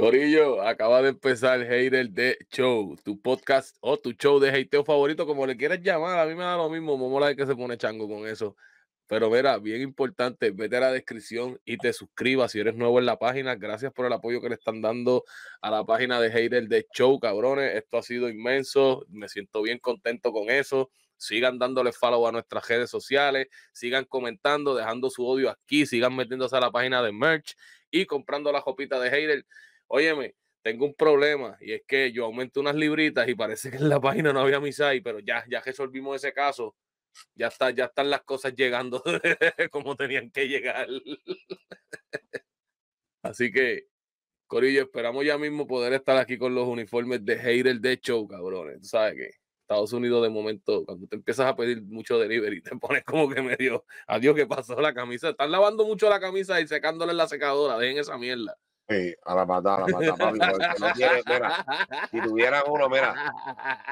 Corillo, acaba de empezar Hater de Show, tu podcast o tu show de hateo favorito, como le quieras llamar. A mí me da lo mismo, mola que se pone chango con eso. Pero mira, bien importante, vete a la descripción y te suscribas si eres nuevo en la página. Gracias por el apoyo que le están dando a la página de Hater de Show, cabrones. Esto ha sido inmenso, me siento bien contento con eso sigan dándole follow a nuestras redes sociales, sigan comentando, dejando su odio aquí, sigan metiéndose a la página de merch y comprando la copita de Hater óyeme, tengo un problema y es que yo aumenté unas libritas y parece que en la página no había misai, pero ya, ya resolvimos ese caso. Ya, está, ya están las cosas llegando como tenían que llegar. Así que, Corillo, esperamos ya mismo poder estar aquí con los uniformes de Hater de Show, cabrones. Tú sabes que Estados Unidos, de momento, cuando te empiezas a pedir mucho delivery, te pones como que medio, adiós, que pasó la camisa. Están lavando mucho la camisa y secándola en la secadora, dejen esa mierda a la patada, a la papi. si tuvieran uno, mira,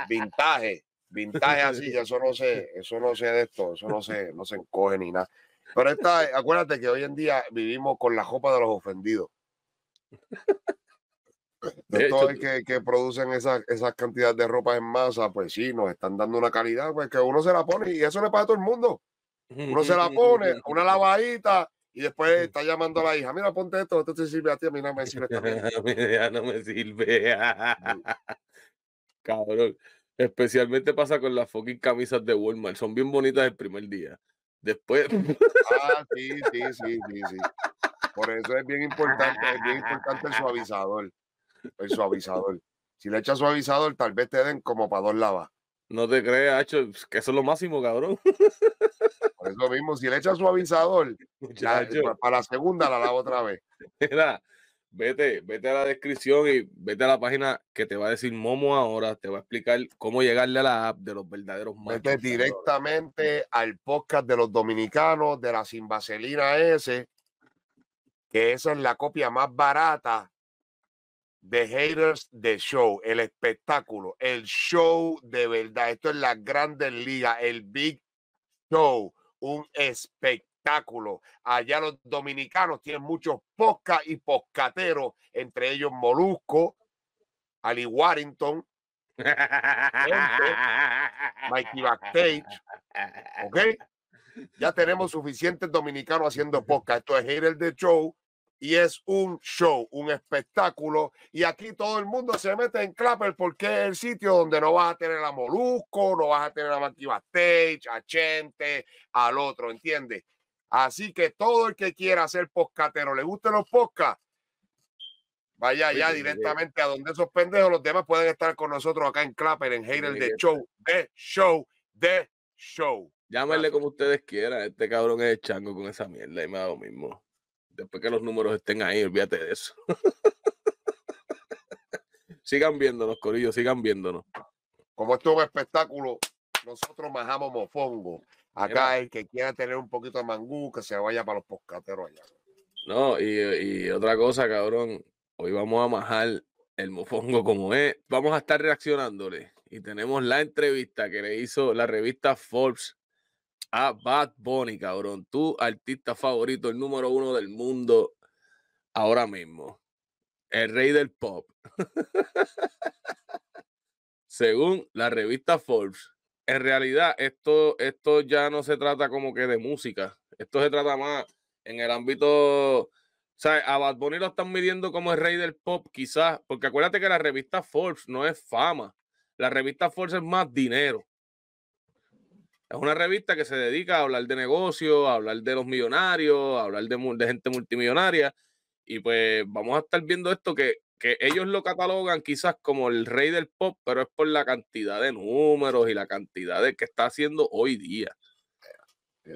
vintage vintage así, eso no sé, eso no sé de esto, eso no se, no se encoge ni nada. Pero esta, acuérdate que hoy en día vivimos con la ropa de los ofendidos. De, todos que, que, producen esas cantidades de ropa en masa, pues sí, nos están dando una calidad, pues que uno se la pone y eso le pasa a todo el mundo. Uno se la pone, una lavadita, y después está llamando a la hija, mira, ponte esto, esto te sirve a ti, a mí no me sirve también. no me sirve. Mm. Cabrón. Especialmente pasa con las fucking camisas de Walmart. Son bien bonitas el primer día. Después. ah, sí, sí, sí, sí, Por eso es bien importante, es bien importante el suavizador. El suavizador. Si le echas suavizador, tal vez te den como para dos lavas. No te creas, hecho que eso es lo máximo, cabrón. Es lo mismo, si le echas suavizador, ya, para la segunda la lavo otra vez. vete, vete a la descripción y vete a la página que te va a decir Momo ahora, te va a explicar cómo llegarle a la app de los verdaderos Vete directamente al podcast de los dominicanos, de la sin vaselina S, que esa es la copia más barata de Haters de Show, el espectáculo, el show de verdad. Esto es la grande liga el Big Show un espectáculo. Allá los dominicanos tienen muchos posca y poscateros, entre ellos Molusco, Ali Warrington, Mikey Backstage. ¿Ok? Ya tenemos suficientes dominicanos haciendo posca Esto es el de Show y es un show, un espectáculo. Y aquí todo el mundo se mete en Clapper porque es el sitio donde no vas a tener a Molusco, no vas a tener a Mativa Stage, a Chente, al otro, ¿entiendes? Así que todo el que quiera ser poscatero, le gusten los podcasts, vaya ya directamente a donde esos pendejos, los demás pueden estar con nosotros acá en Clapper, en Hater de Show, de Show, de Show. Llámenle como ustedes quieran, este cabrón es el chango con esa mierda y me da lo mismo. Después que los números estén ahí, olvídate de eso. sigan viéndonos, Corillo, sigan viéndonos. Como esto es un espectáculo, nosotros majamos mofongo. Acá el que quiera tener un poquito de mangú, que se vaya para los poscateros allá. No, y, y otra cosa, cabrón, hoy vamos a majar el mofongo como es. Vamos a estar reaccionándole. Y tenemos la entrevista que le hizo la revista Forbes a Bad Bunny, cabrón. Tu artista favorito, el número uno del mundo ahora mismo. El rey del pop. Según la revista Forbes. En realidad, esto, esto ya no se trata como que de música. Esto se trata más en el ámbito o sea, a Bad Bunny lo están midiendo como el rey del pop, quizás, porque acuérdate que la revista Forbes no es fama. La revista Forbes es más dinero. Es una revista que se dedica a hablar de negocios, a hablar de los millonarios, a hablar de, gente multimillonaria. Y pues vamos a estar viendo esto que, ellos lo catalogan quizás como el rey del pop, pero es por la cantidad de números y la cantidad de que está haciendo hoy día. Eh, eh,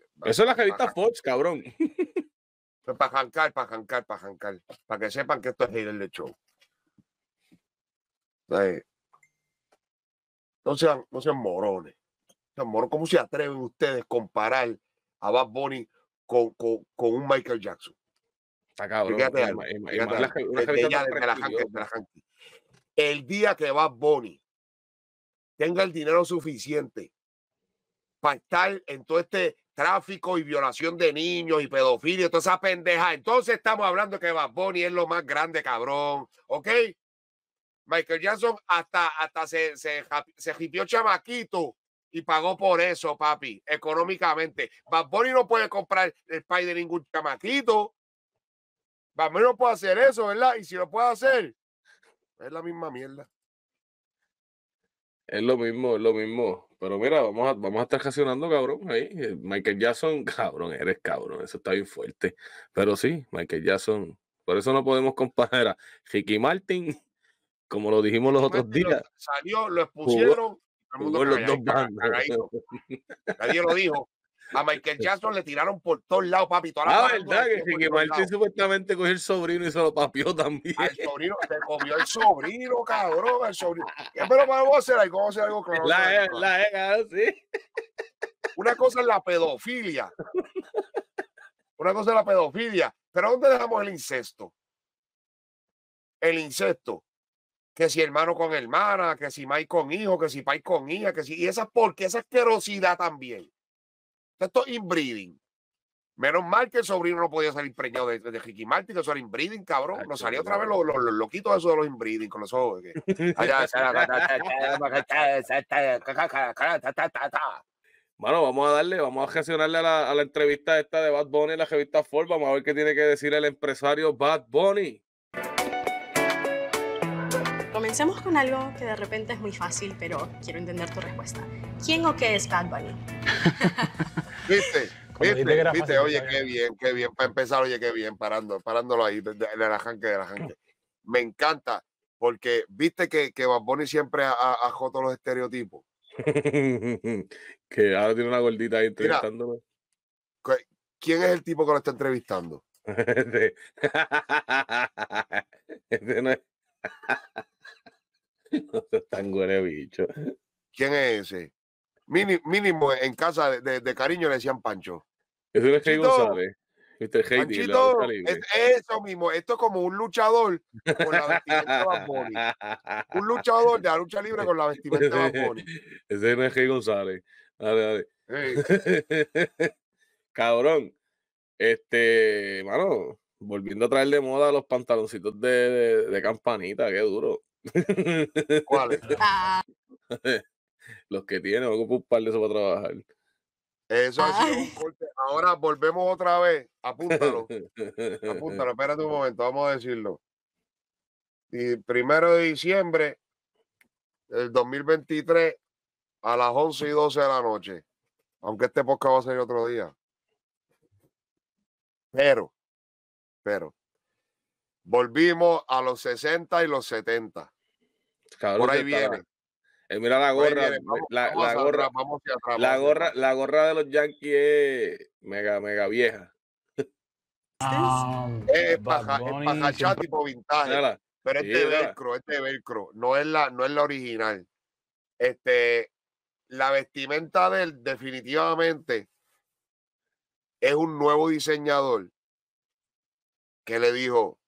eh, Eso es la revista Fox, cabrón. Pues, para jancar, para jancar, para jancar. Para que sepan que esto es el de show. No no sean morones. ¿cómo se atreven ustedes a comparar a Bad Bunny con, un Michael Jackson? Ah, Está El día que Bad Bunny tenga el dinero suficiente para estar en todo este tráfico y violación de niños y pedofilia, toda esa pendeja. Entonces estamos hablando que Bad Bunny es lo más grande, cabrón. ¿Ok? Michael Jackson hasta, hasta se, se, se hipió chamaquito y pagó por eso, papi, económicamente. Bad Bunny no puede comprar el pay de ningún chamaquito. Bad Bunny no puede hacer eso, ¿verdad? Y si lo puede hacer, es la misma mierda. Es lo mismo, es lo mismo. Pero mira, vamos a, vamos a estar gestionando, cabrón, ahí. Eh, Michael Jackson, cabrón, eres cabrón, eso está bien fuerte. Pero sí, Michael Jackson, por eso no podemos comparar a Ricky Martin, como lo dijimos los otros días. Salió, lo expusieron, Nadie lo dijo. A Michael Jackson le tiraron por todos lados, papi. la ah, verdad, que, que, supuestamente cogió el sobrino y se lo papió también. El sobrino, se comió el sobrino, cabrón, el sobrino. Pero vamos a hacer algo, será algo claro. la, e, e, ah, sí. Una cosa es la pedofilia. Una cosa es la pedofilia. Pero ¿dónde dejamos el incesto? El incesto que si hermano con hermana, que si Mike con hijo, que si Pai con hija, que si. Y esa porque esa asquerosidad también. Esto es inbreeding. Menos mal que el sobrino no podía salir preñado de, de Ricky Martin, que eso era inbreeding, cabrón. Nos salió otra vez los lo, loquitos eso de los inbreeding con los ojos. Bueno, vamos a darle, vamos a gestionarle a la, entrevista esta de Bad Bunny, la revista Ford. Vamos a ver qué tiene que decir el empresario Bad Bunny. Comencemos con algo que de repente es muy fácil, pero quiero entender tu respuesta. ¿Quién o qué es Bad Bunny? ¿Viste? ¿Viste? ¿Viste? Oye, qué bien, qué bien. Para empezar, oye, qué bien, parando, parándolo ahí, en el de la janque. Me encanta, porque viste que, que Bad Bunny siempre ha joto los estereotipos. que ahora tiene una gordita ahí entrevistándome. ¿Quién es el tipo que lo está entrevistando? este... no es... bicho. ¿Quién es ese? mínimo en casa de, cariño le decían Pancho. Eso es Rey González. Panchito, es, eso mismo, esto es como un luchador con la vestimenta de Un luchador de la lucha libre con la vestimenta de Ese no es Rey González. Dale, dale. Cabrón. Este, mano, volviendo a traer de moda los pantaloncitos de, de campanita, qué duro. ¿Cuáles? Ah. Los que tienen, voy un par de eso para trabajar. Eso ha sido un corte. Ahora volvemos otra vez. Apúntalo. Apúntalo, espérate un momento, vamos a decirlo. Y primero de diciembre del 2023 a las 11 y 12 de la noche. Aunque este podcast va a ser otro día. Pero, pero, Volvimos a los 60 y los 70. Por ahí viene. Eh, mira la gorra. la, la, gorra la gorra, la gorra de los Yankees es mega, mega vieja. Este es, paja, tipo vintage. Pero este velcro, este velcro, no es la, no es la original. Este, la vestimenta de él definitivamente es un nuevo diseñador que le dijo,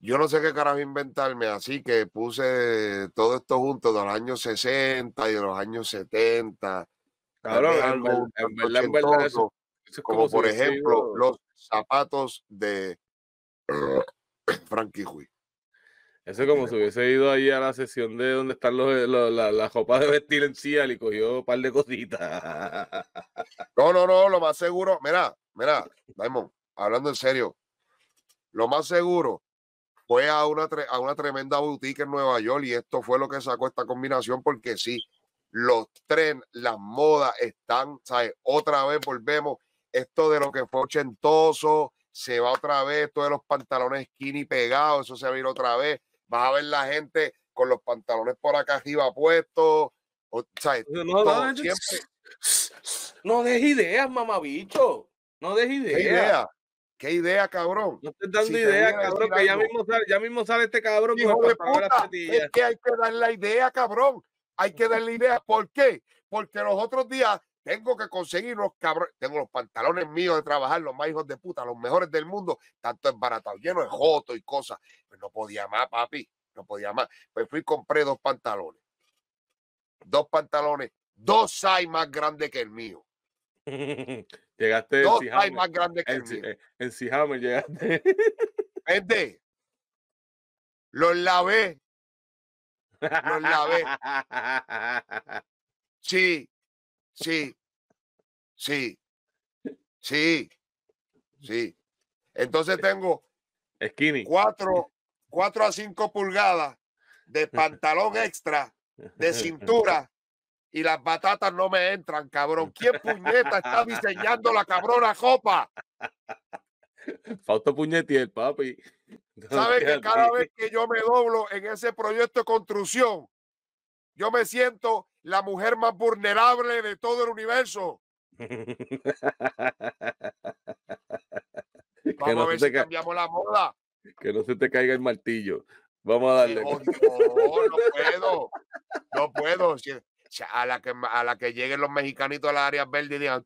yo no sé qué carajo inventarme, así que puse todo esto junto de los años 60 y de los años 70. claro en, verdad, en verdad como, por ejemplo los zapatos de Frankie Huy. Eso es como si hubiese ido ahí a la sesión de donde están los, copas eh, de vestir en Cial y cogió un par de cositas. No, no, no, lo más seguro, mira, mira, Damon hablando en serio, lo más seguro fue a una, a una tremenda boutique en Nueva York y esto fue lo que sacó esta combinación porque sí, los tren las modas están, ¿sabes? Otra vez volvemos, esto de lo que fue ochentoso, se va otra vez, de los pantalones skinny pegados, eso se va a ir otra vez, vas a ver la gente con los pantalones por acá arriba puestos, o, ¿sabes? No, no, no, no ideas, mamabicho, no dejes ideas. Idea? ¿Qué idea, cabrón? No estoy dando idea, cabrón, que ya mismo, sale, ya mismo, este cabrón. Hijo de puta, es que hay que dar la idea, cabrón. Hay que dar la idea. ¿Por qué? Porque los otros días tengo que conseguir los cabrones. Tengo los pantalones míos de trabajar, los más hijos de puta, los mejores del mundo. Tanto embaratado, lleno de joto y cosas. Pues no podía más, papi. No podía más. Pues fui y compré dos pantalones. Dos pantalones. Dos hay más grandes que el mío. llegaste Dos en hay más grandes. que en, el eh, en, en llegaste. Vente. Los lavé. Los lavé. Sí. Sí. Sí. Sí. Sí. Entonces tengo Skinny. Cuatro, cuatro a 5 pulgadas de pantalón extra, de cintura y las batatas no me entran, cabrón. ¿Quién puñeta está diseñando la cabrona copa? Fausto el papi. ¿Sabes que cada vez que yo me doblo en ese proyecto de construcción, yo me siento la mujer más vulnerable de todo el universo? Vamos a ver si cambiamos la moda. Que no se te caiga el martillo. Vamos a darle. no puedo. No puedo a la que, a la que lleguen los mexicanitos a las áreas verdes y digan,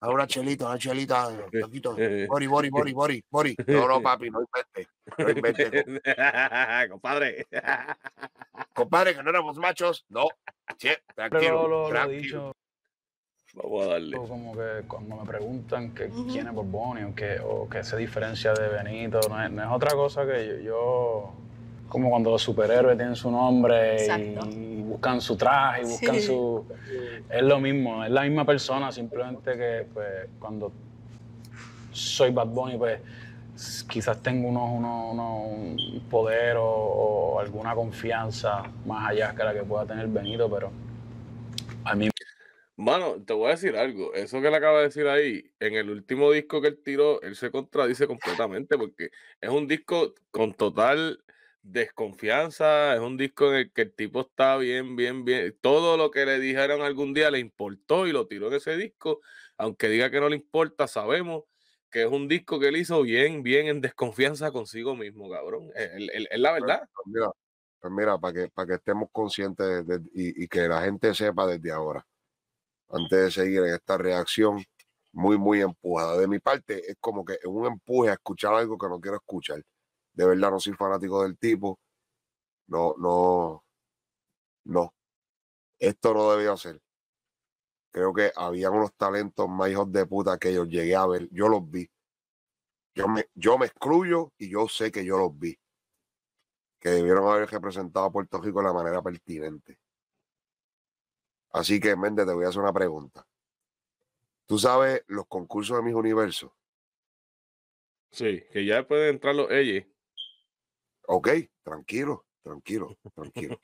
a una chelita, una chelita, taquito. Bori, bori, bori, bori, mori. No, no, papi, no invente. No invente. Compadre. Compadre, que no éramos machos. No. che. tranquilo. Lo, lo, tranquilo. Lo Vamos a darle. Como que cuando me preguntan que quién es Borboni o qué o que se diferencia de Benito, no es, no es otra cosa que yo, yo como cuando los superhéroes tienen su nombre y buscan su traje y buscan su... Es lo mismo, es la misma persona, simplemente que pues, cuando soy Bad Bunny, pues quizás tengo unos, uno, un poder o, alguna confianza más allá que la que pueda tener venido pero a mí... Mano, te voy a decir algo. Eso que le acaba de decir ahí, en el último disco que él tiró, él se contradice completamente porque es un disco con total Desconfianza es un disco en el que el tipo está bien, bien, bien. Todo lo que le dijeron algún día le importó y lo tiró en ese disco. Aunque diga que no le importa, sabemos que es un disco que él hizo bien, bien en desconfianza consigo mismo, cabrón. Es, la pues, verdad. Pues mira, para, pues que, para que estemos conscientes y, y, que la gente sepa desde ahora, antes de seguir en esta reacción muy, muy empujada. De mi parte, es como que un empuje a escuchar algo que no quiero escuchar de verdad no soy fanático del tipo. No, no, no. Esto no debía ser. Creo que había unos talentos más hijos de puta que yo llegué a ver. Yo los vi. Yo me, yo me excluyo y yo sé que yo los vi. Que debieron haber representado a Puerto Rico de la manera pertinente. Así que, Méndez, te voy a hacer una pregunta. Tú sabes los concursos de mis universos. Sí, que ya pueden entrar los ellos. Ok, tranquilo, tranquilo, tranquilo.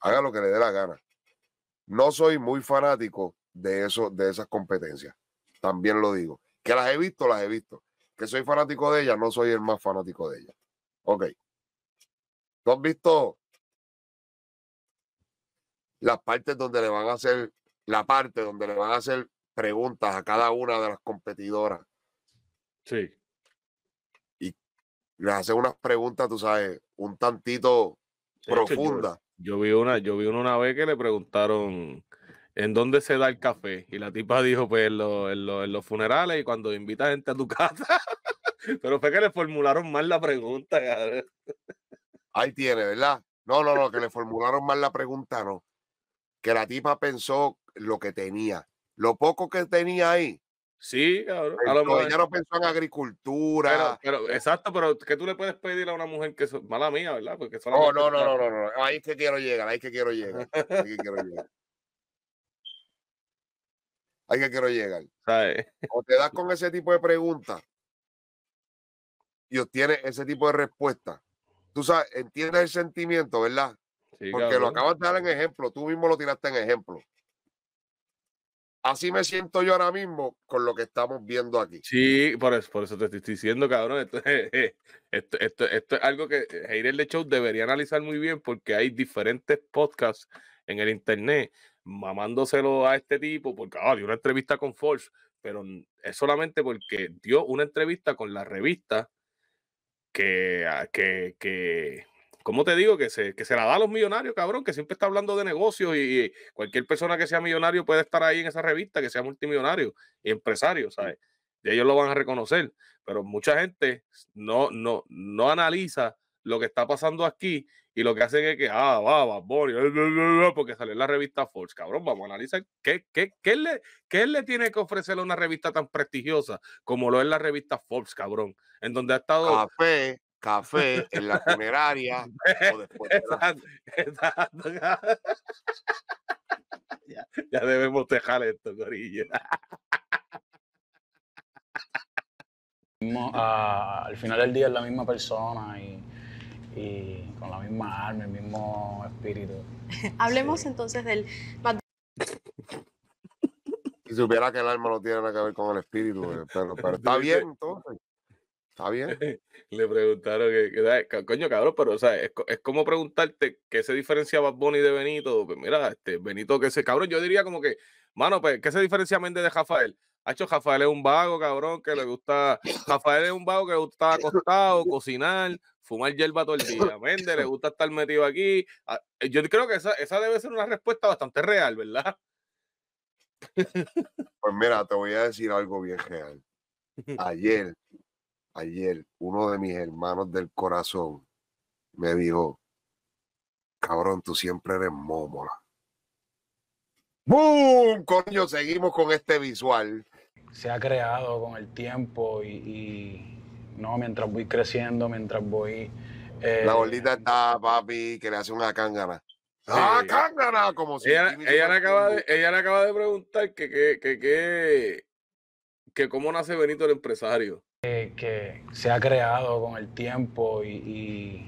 Haga lo que le dé la gana. No soy muy fanático de, eso, de esas competencias. También lo digo. Que las he visto, las he visto. Que soy fanático de ellas, no soy el más fanático de ellas. Ok. ¿Tú has visto las partes donde le van a hacer, la parte donde le van a hacer preguntas a cada una de las competidoras? Sí. Le hace unas preguntas, tú sabes, un tantito profunda. Yo, vi una, yo vi una, vez que le preguntaron en dónde se da el café y la tipa dijo, pues en, los funerales y cuando invita gente a tu casa. Pero fue que le formularon mal la pregunta. Ahí tiene, ¿verdad? No, no, no, que le formularon mal la pregunta, no. Que la tipa pensó lo que tenía. Lo poco que tenía ahí, Sí, A lo mejor. no pensó en agricultura. Pero, exacto, pero ¿qué tú le puedes pedir a una mujer que es mala mía, verdad? Porque no, no, no, no, no, no, Ahí es que quiero llegar, ahí es que quiero llegar. Ahí es que quiero llegar. Ahí que quiero llegar. O te das con ese tipo de preguntas y obtienes ese tipo de respuesta. Tú sabes, entiendes el sentimiento, ¿verdad? Porque lo acabas de dar en ejemplo, tú mismo lo tiraste en ejemplo. Así me siento yo ahora mismo con lo que estamos viendo aquí. Sí, por eso, por eso te estoy diciendo, cabrón. Esto, esto, es algo que eh, Heider de Show debería analizar muy bien porque hay diferentes podcasts en el internet mamándoselo a este tipo porque ah, dio una entrevista con Forbes, pero es solamente porque dio una entrevista con la revista que, ah, que, que ¿cómo te digo? Que se, que se la da a los millonarios, cabrón, que siempre está hablando de negocios y, cualquier persona que sea millonario puede estar ahí en esa revista, que sea multimillonario y empresario, ¿sabes? Y ellos lo van a reconocer, pero mucha gente no, no, no analiza lo que está pasando aquí y lo que hacen es que, ah, va, va, porque sale en la revista Forbes, cabrón, vamos a analizar qué, qué, le, qué le tiene que ofrecerle a una revista tan prestigiosa como lo es la revista Forbes, cabrón, en donde ha estado... Ah, pues, café en la funeraria o después de ya, debemos dejar esto, Corillo. Ah, al final del día es la misma persona y, y con la misma alma, el mismo espíritu. Hablemos entonces del si supiera que el alma no tiene nada que ver con el espíritu, eh, pero, pero está bien entonces. Está bien le preguntaron que, coño, cabrón, pero o sea, es, como preguntarte qué se diferencia Bad Bunny de Benito. Pues mira, este Benito, que se, cabrón, yo diría como que, mano, pues, ¿qué se diferencia Méndez de Rafael? hecho Rafael es un vago, cabrón, que le gusta. Rafael es un vago que le gusta acostado, cocinar, fumar hierba todo el día. Mende le gusta estar metido aquí. Ah, eh, yo creo que esa, esa debe ser una respuesta bastante real, ¿verdad? Pues mira, te voy a decir algo bien real. Ayer ayer uno de mis hermanos del corazón me dijo, cabrón, tú siempre eres mómola. ¡Bum! Coño, seguimos con este visual. Se ha creado con el tiempo y, no, mientras voy creciendo, mientras voy... Eh, la bolita está, papi, que le hace una cángana. ¡Ah, Como si... Ella, le acaba de, preguntar que, que, que, que, que cómo nace Benito el empresario que, se ha creado con el tiempo y,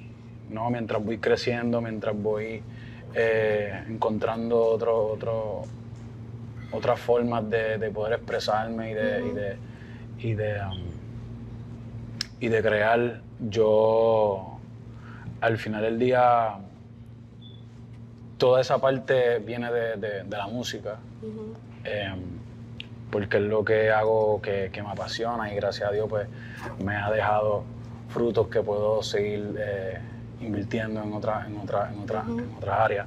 no, mientras voy creciendo, mientras voy eh, encontrando otros otras formas de, poder expresarme y de, y de, um, y de, crear, yo al final del día toda esa parte viene de, la música porque es lo que hago que, me apasiona y gracias a Dios pues me ha dejado frutos que puedo seguir eh, invirtiendo en, otra, en, otra, en, otra, en otras áreas.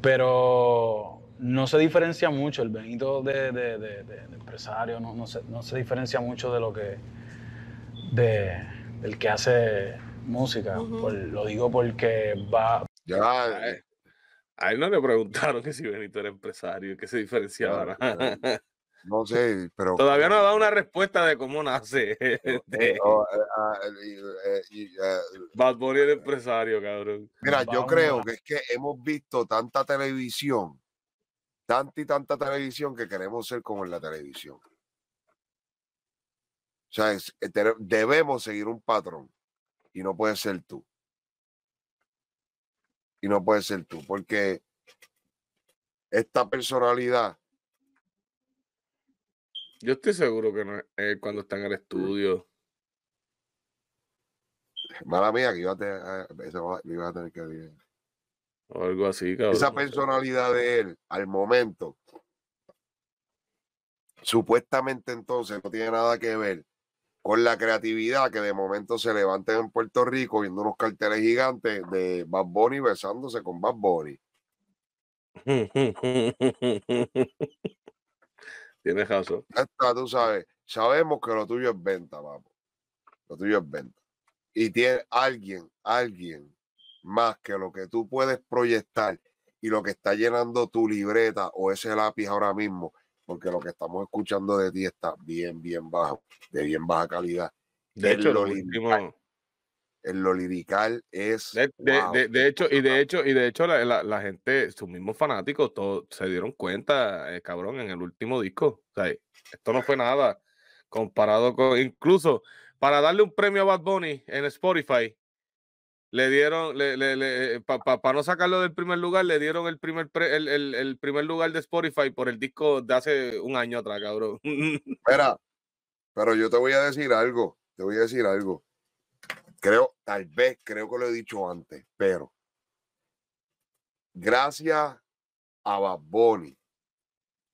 pero no se diferencia mucho el Benito de, empresario, no, se, diferencia mucho de lo que de del que hace música. lo digo porque va... Eh, a él no le preguntaron que si Benito era empresario, que se diferenciaba. No sé, pero. Todavía no ha dado una respuesta de cómo nace. Bad era empresario, cabrón. Mira, yo creo que es que hemos visto tanta televisión, tanta y tanta televisión que queremos ser como en la televisión. O sea, eh, debemos seguir un patrón y no puedes ser tú y no puede ser tú, porque esta personalidad. Yo estoy seguro que no es cuando están en el estudio. Mala mía, que iba a tener, eh, que algo así, cabrón. Esa personalidad de él al momento, supuestamente entonces no tiene nada que ver con la creatividad que de momento se levanten en Puerto Rico viendo unos carteles gigantes de Bad Bunny besándose con Bad Bunny. Tienes caso. tú sabes, sabemos que lo tuyo es venta, vamos. Lo tuyo es venta. Y tiene alguien, alguien más que lo que tú puedes proyectar y lo que está llenando tu libreta o ese lápiz ahora mismo porque lo que estamos escuchando de ti está bien, bien bajo, de bien baja calidad. De hecho, lo, lo es. De, hecho, y de hecho, y de hecho, la, gente, sus mismos fanáticos, todos se dieron cuenta, eh, cabrón, en el último disco. esto no fue nada comparado con. Incluso para darle un premio a Bad Bunny en Spotify, le dieron, le, eh, para no sacarlo del primer lugar, le dieron el primer, el, primer lugar de Spotify por el disco de hace un año atrás, cabrón. Espera, pero yo te voy a decir algo, te voy a decir algo. Creo, tal vez, creo que lo he dicho antes, pero gracias a Bad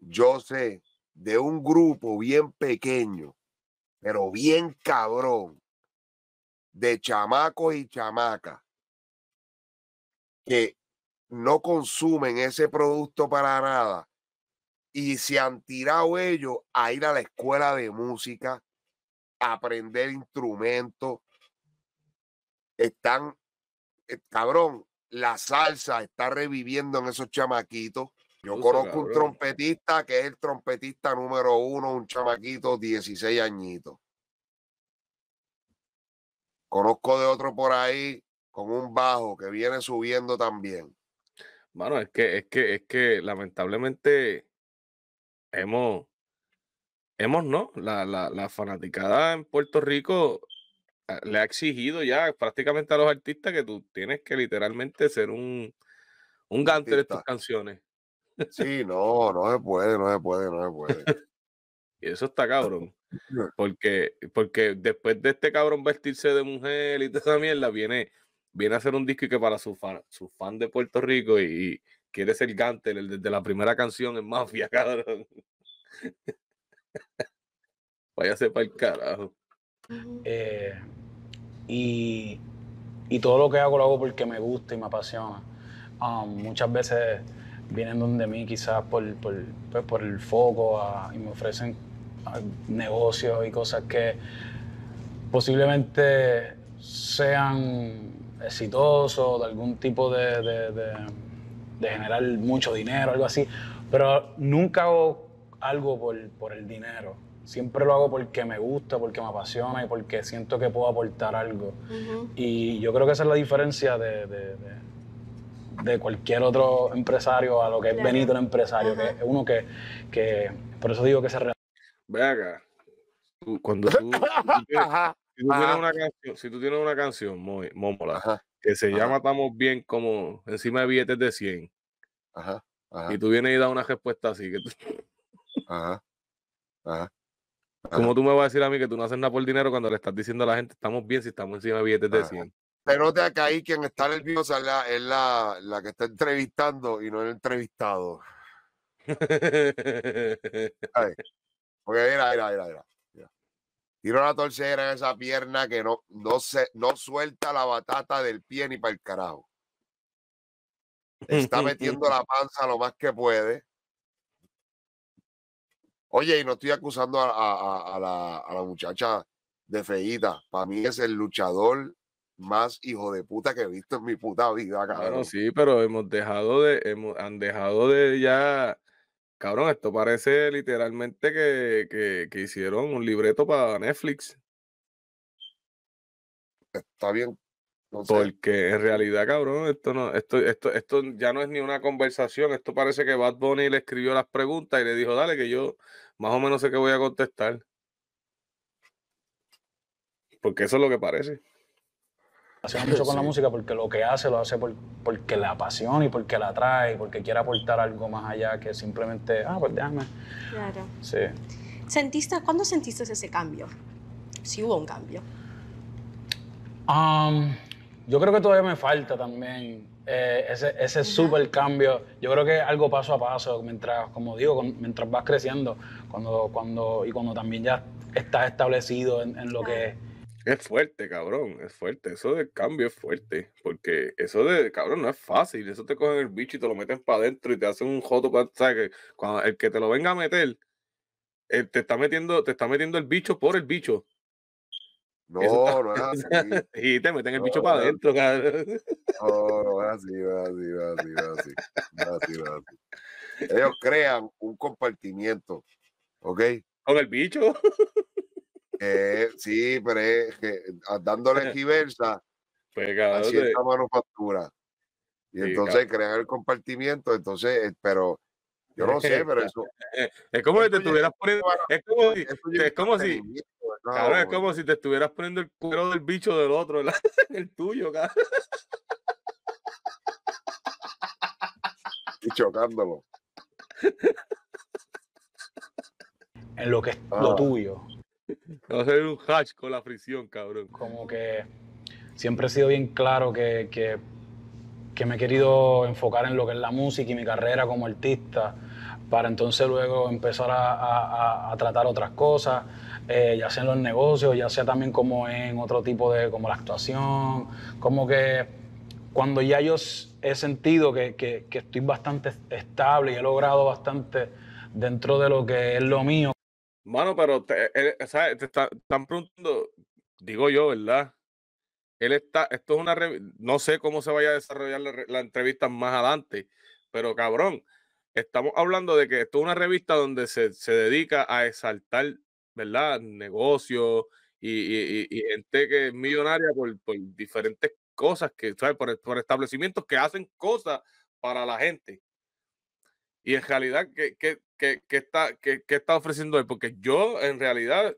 yo sé de un grupo bien pequeño, pero bien cabrón, de chamacos y chamacas que no consumen ese producto para nada y se han tirado ellos a ir a la escuela de música, a aprender instrumentos. Están, eh, cabrón, la salsa está reviviendo en esos chamaquitos. Yo conozco un trompetista que es el trompetista número uno, un chamaquito, 16 añitos. Conozco de otro por ahí con un bajo que viene subiendo también. bueno, es que, es que, es que lamentablemente hemos, hemos, ¿no? La, fanaticada en Puerto Rico ah, le ha exigido ya prácticamente a los artistas que tú tienes que literalmente ser un, un gante de estas canciones. Sí, no, no se puede, no se puede, no se puede. y eso está cabrón. Porque, porque después de este cabrón vestirse de mujer y toda esa mierda, viene, viene a hacer un disco y que para su fan, su fan de Puerto Rico y, quiere ser Gantel, desde la primera canción en Mafia, cabrón. Váyase para el carajo. Eh, y, todo lo que hago lo hago porque me gusta y me apasiona. Um, muchas veces vienen donde mí quizás por, por, pues, el foco ah, y me ofrecen negocios y cosas que posiblemente sean exitosos, de algún tipo de, de, generar mucho dinero, algo así. Pero nunca hago algo por, el dinero. Siempre lo hago porque me gusta, porque me apasiona y porque siento que puedo aportar algo. Y yo creo que esa es la diferencia de, cualquier otro empresario a lo que es Benito el empresario, que es uno que, que, por eso digo que se ve acá. cuando tú, si, tú tienes una canción, mómola, que se llama Estamos bien como encima de billetes de 100. Ajá. Y tú vienes y das una respuesta así. Que Ajá. Ajá. ¿Cómo tú me vas a decir a mí que tú no haces nada por dinero cuando le estás diciendo a la gente estamos bien si estamos encima de billetes de 100? Pero de acá ahí quien está nerviosa es, la, es la, la, que está entrevistando y no el entrevistado. Porque mira, mira, mira, mira. Tiro la torcera en esa pierna que no, no, se, no suelta la batata del pie ni para el carajo. Está metiendo la panza lo más que puede. Oye, y no estoy acusando a, la, muchacha de feíta. Para mí es el luchador más hijo de puta que he visto en mi puta vida, cabrón. sí, pero hemos dejado de, han dejado de ya Cabrón, esto parece literalmente que, que, hicieron un libreto para Netflix. Está bien. Porque en realidad, cabrón, esto no, esto, esto, esto ya no es ni una conversación. Esto parece que Bad Bunny le escribió las preguntas y le dijo, dale, que yo más o menos sé qué voy a contestar. Porque eso es lo que parece hace mucho con la música porque lo que hace lo hace por, porque la apasiona y porque la atrae, porque quiere aportar algo más allá que simplemente, ah, pues déjame. Claro. Sí. ¿Sentiste, ¿Cuándo sentiste ese cambio? Si hubo un cambio. Um, yo creo que todavía me falta también eh, ese, ese súper cambio. Yo creo que algo paso a paso, mientras, como digo, mientras vas creciendo cuando, cuando, y cuando también ya estás establecido en, lo que es fuerte, cabrón, es fuerte. Eso de cambio es fuerte. Porque eso de, cabrón, no es fácil. Eso te cogen el bicho y te lo meten para adentro y te hacen un joto O que cuando el que te lo venga a meter, eh, te, está metiendo, te está metiendo el bicho por el bicho. No, no es así. Y te meten el bicho para adentro, cabrón. No, no así, así, así, así. así. Ellos crean un compartimiento, ¿ok? Con el bicho. Eh, sí, pero es que eh, dándole diversa a cierta manufactura. Y entonces crean el compartimiento, entonces, eh, pero yo no sé, pero eso. es como si te estuvieras poniendo. Es como si. Es como si, es como si te estuvieras poniendo el cuero del bicho del otro, el, el tuyo, Y chocándolo. En lo que es lo ah. tuyo, Va a ser un hatch con la fricción, cabrón. Como que siempre he sido bien claro que, que, me he querido enfocar en lo que es la música y mi carrera como artista, para entonces luego empezar a, tratar otras cosas, eh, ya sea en los negocios, ya sea también como en otro tipo de, como la actuación, como que cuando ya yo he sentido que, que estoy bastante estable y he logrado bastante dentro de lo que es lo mío. Mano, pero te, eh, eh, están preguntando, digo yo, ¿verdad? Él está, esto es una, no sé cómo se vaya a desarrollar la, entrevista más adelante, pero cabrón, estamos hablando de que esto es una revista donde se, dedica a exaltar, ¿verdad? Negocios y, y, gente que es millonaria por, diferentes cosas, que, ¿sabes? Por, por establecimientos que hacen cosas para la gente. Y en realidad, ¿qué? que qué, está, está ofreciendo él, porque yo en realidad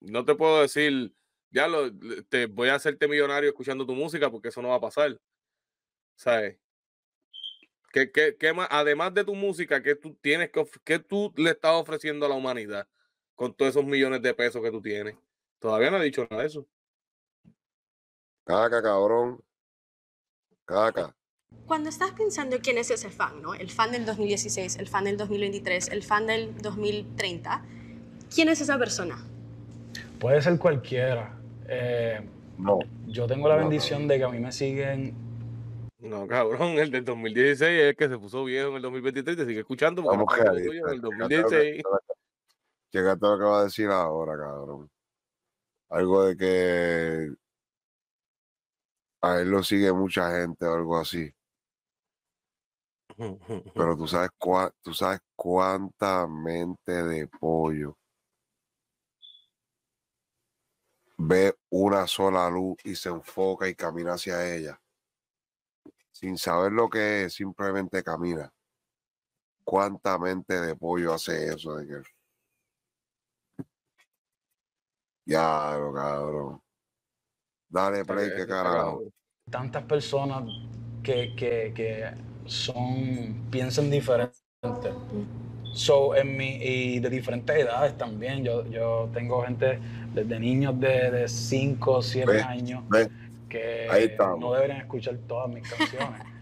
no te puedo decir, ya lo, te voy a hacerte millonario escuchando tu música, porque eso no va a pasar. ¿Sabes? ¿Qué, más, además de tu música, ¿qué tú tienes que qué tú le estás ofreciendo a la humanidad con todos esos millones de pesos que tú tienes? Todavía no ha dicho nada de eso. Caca, cabrón. Caca. Cuando estás pensando quién es ese fan, ¿no? El fan del 2016, el fan del 2023, el fan del 2030, ¿quién es esa persona? Puede ser cualquiera. Eh, no. Yo tengo la bendición de que a mí me siguen. No, cabrón, el del 2016 es el que se puso viejo en el 2023 te sigue escuchando. Vamos, en el a lo que va a decir ahora, cabrón. Algo de que a él lo sigue mucha gente o algo así. Pero tú sabes, sabes cuánta mente de pollo ve una sola luz y se enfoca y camina hacia ella. Sin saber lo que es, simplemente camina. ¿Cuánta mente de pollo hace eso? De que... Ya, lo cabrón. Dale play, que carajo. Tantas personas que, que son, piensan diferente. So, en mi, y de diferentes edades también. Yo, yo tengo gente desde niños de 5, 7 años que no deberían escuchar todas mis canciones.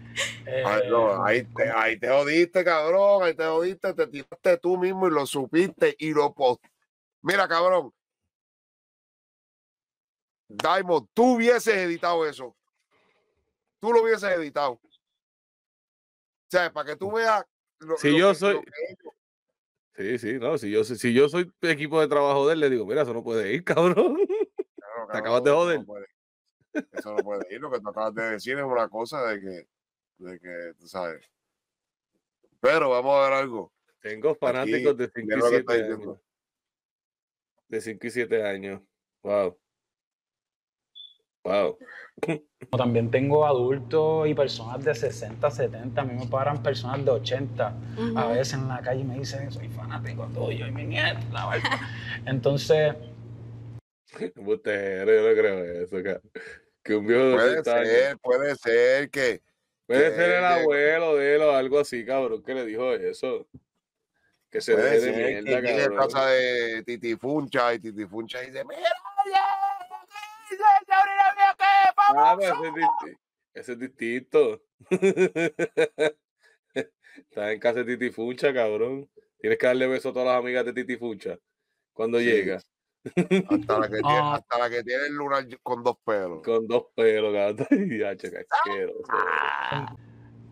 Ah, eh, ahí, te, jodiste, cabrón, ahí te jodiste, te tiraste tú mismo y lo supiste y lo post. Mira, cabrón, Diamond, tú hubieses editado eso. Tú lo hubieses editado sea, para que tú mm. veas. si yo soy. sí, sí, no, si yo, si yo soy equipo de trabajo de él, le digo, mira, eso no puede ir, cabrón. Te acabas de joder. eso no puede ir. Lo que tú acabas de decir es una cosa de que, de que tú sabes. Pero vamos a ver algo. Tengo fanáticos de 5 y 7 años. De 5 y 7 años. Wow. Wow. también tengo adultos y personas de 60, 70, a mí me paran personas de 80 a veces en la calle me dicen, soy fanático tuyo y mi nieto, la verdad. Entonces... Usted, yo no creo eso, cara. que un viejo Puede ser, puede ser que... Puede ser el abuelo de él o algo así, cabrón, que le dijo eso. Que se ve de, mierda, que cabrón. de titifuncha y titifuncha dice, mira, ya! ese es distinto. Estás en casa de Titi Funcha, cabrón. Tienes que darle beso a todas las amigas de Titi Fucha cuando llega. Ah. Hasta la, que tiene, el lunar con dos pelos. Con dos pelos, cabrón. Ah.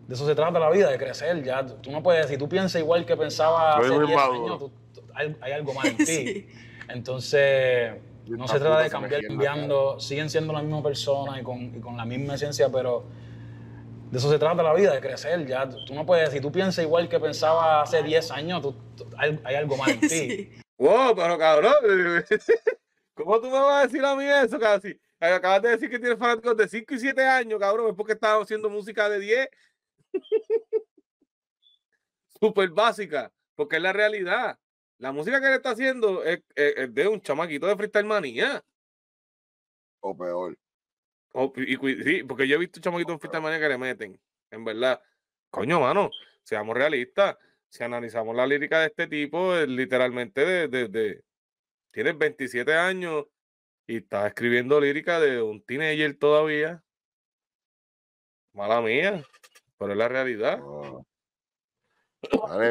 De eso se trata la vida, de crecer. Ya, tú no puedes, si tú piensas igual que pensaba 10 años, hay, algo mal en ti. Entonces no se trata de cambiar cambiando, siguen siendo la misma persona y con, la misma esencia, pero de eso se trata la vida, de crecer. Ya tú no puedes, si tú piensas igual que pensaba hace 10 años, hay, algo mal en ti. Wow, pero cabrón, ¿cómo tú me vas a decir a mí eso, Acabas de decir que tienes fanáticos de 5 y 7 años, cabrón, es porque estaba haciendo música de 10. Súper básica, porque es la realidad. La música que le está haciendo es, de un chamaquito de freestyle manía. O peor. sí, porque yo he visto chamaquitos de freestyle manía que le meten. En verdad. Coño, mano, seamos realistas. Si analizamos la lírica de este tipo, es literalmente de, de, tienes 27 años y estás escribiendo lírica de un teenager todavía. Mala mía, pero es la realidad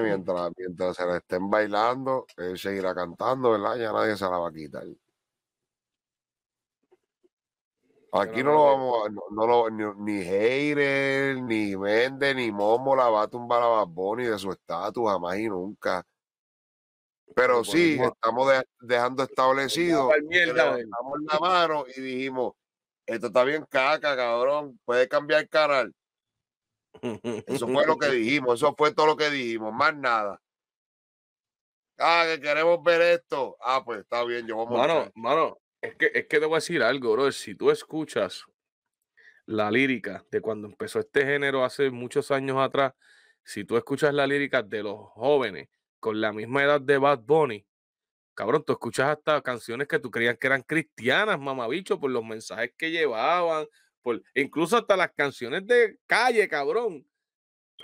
mientras, mientras se la estén bailando, él seguirá cantando, ¿verdad? Ya nadie se la va a quitar. Aquí no lo vamos a, ni, ni ni Mende, ni Momo la va a tumbar a Baboni de su estatus, jamás y nunca. Pero sí, estamos dejando establecido. le la mano y dijimos, esto está bien caca, cabrón, puede cambiar el canal. Eso fue lo que dijimos, eso fue todo lo que dijimos, más nada. Ah, que queremos ver esto. Ah, pues está bien, yo vamos mano, a ver. Mano, es que, es que te voy a decir algo, bro. Si tú escuchas la lírica de cuando empezó este género hace muchos años atrás, si tú escuchas la lírica de los jóvenes con la misma edad de Bad Bunny, cabrón, tú escuchas hasta canciones que tú creías que eran cristianas, mamabicho, por los mensajes que llevaban, incluso hasta las canciones de calle, cabrón,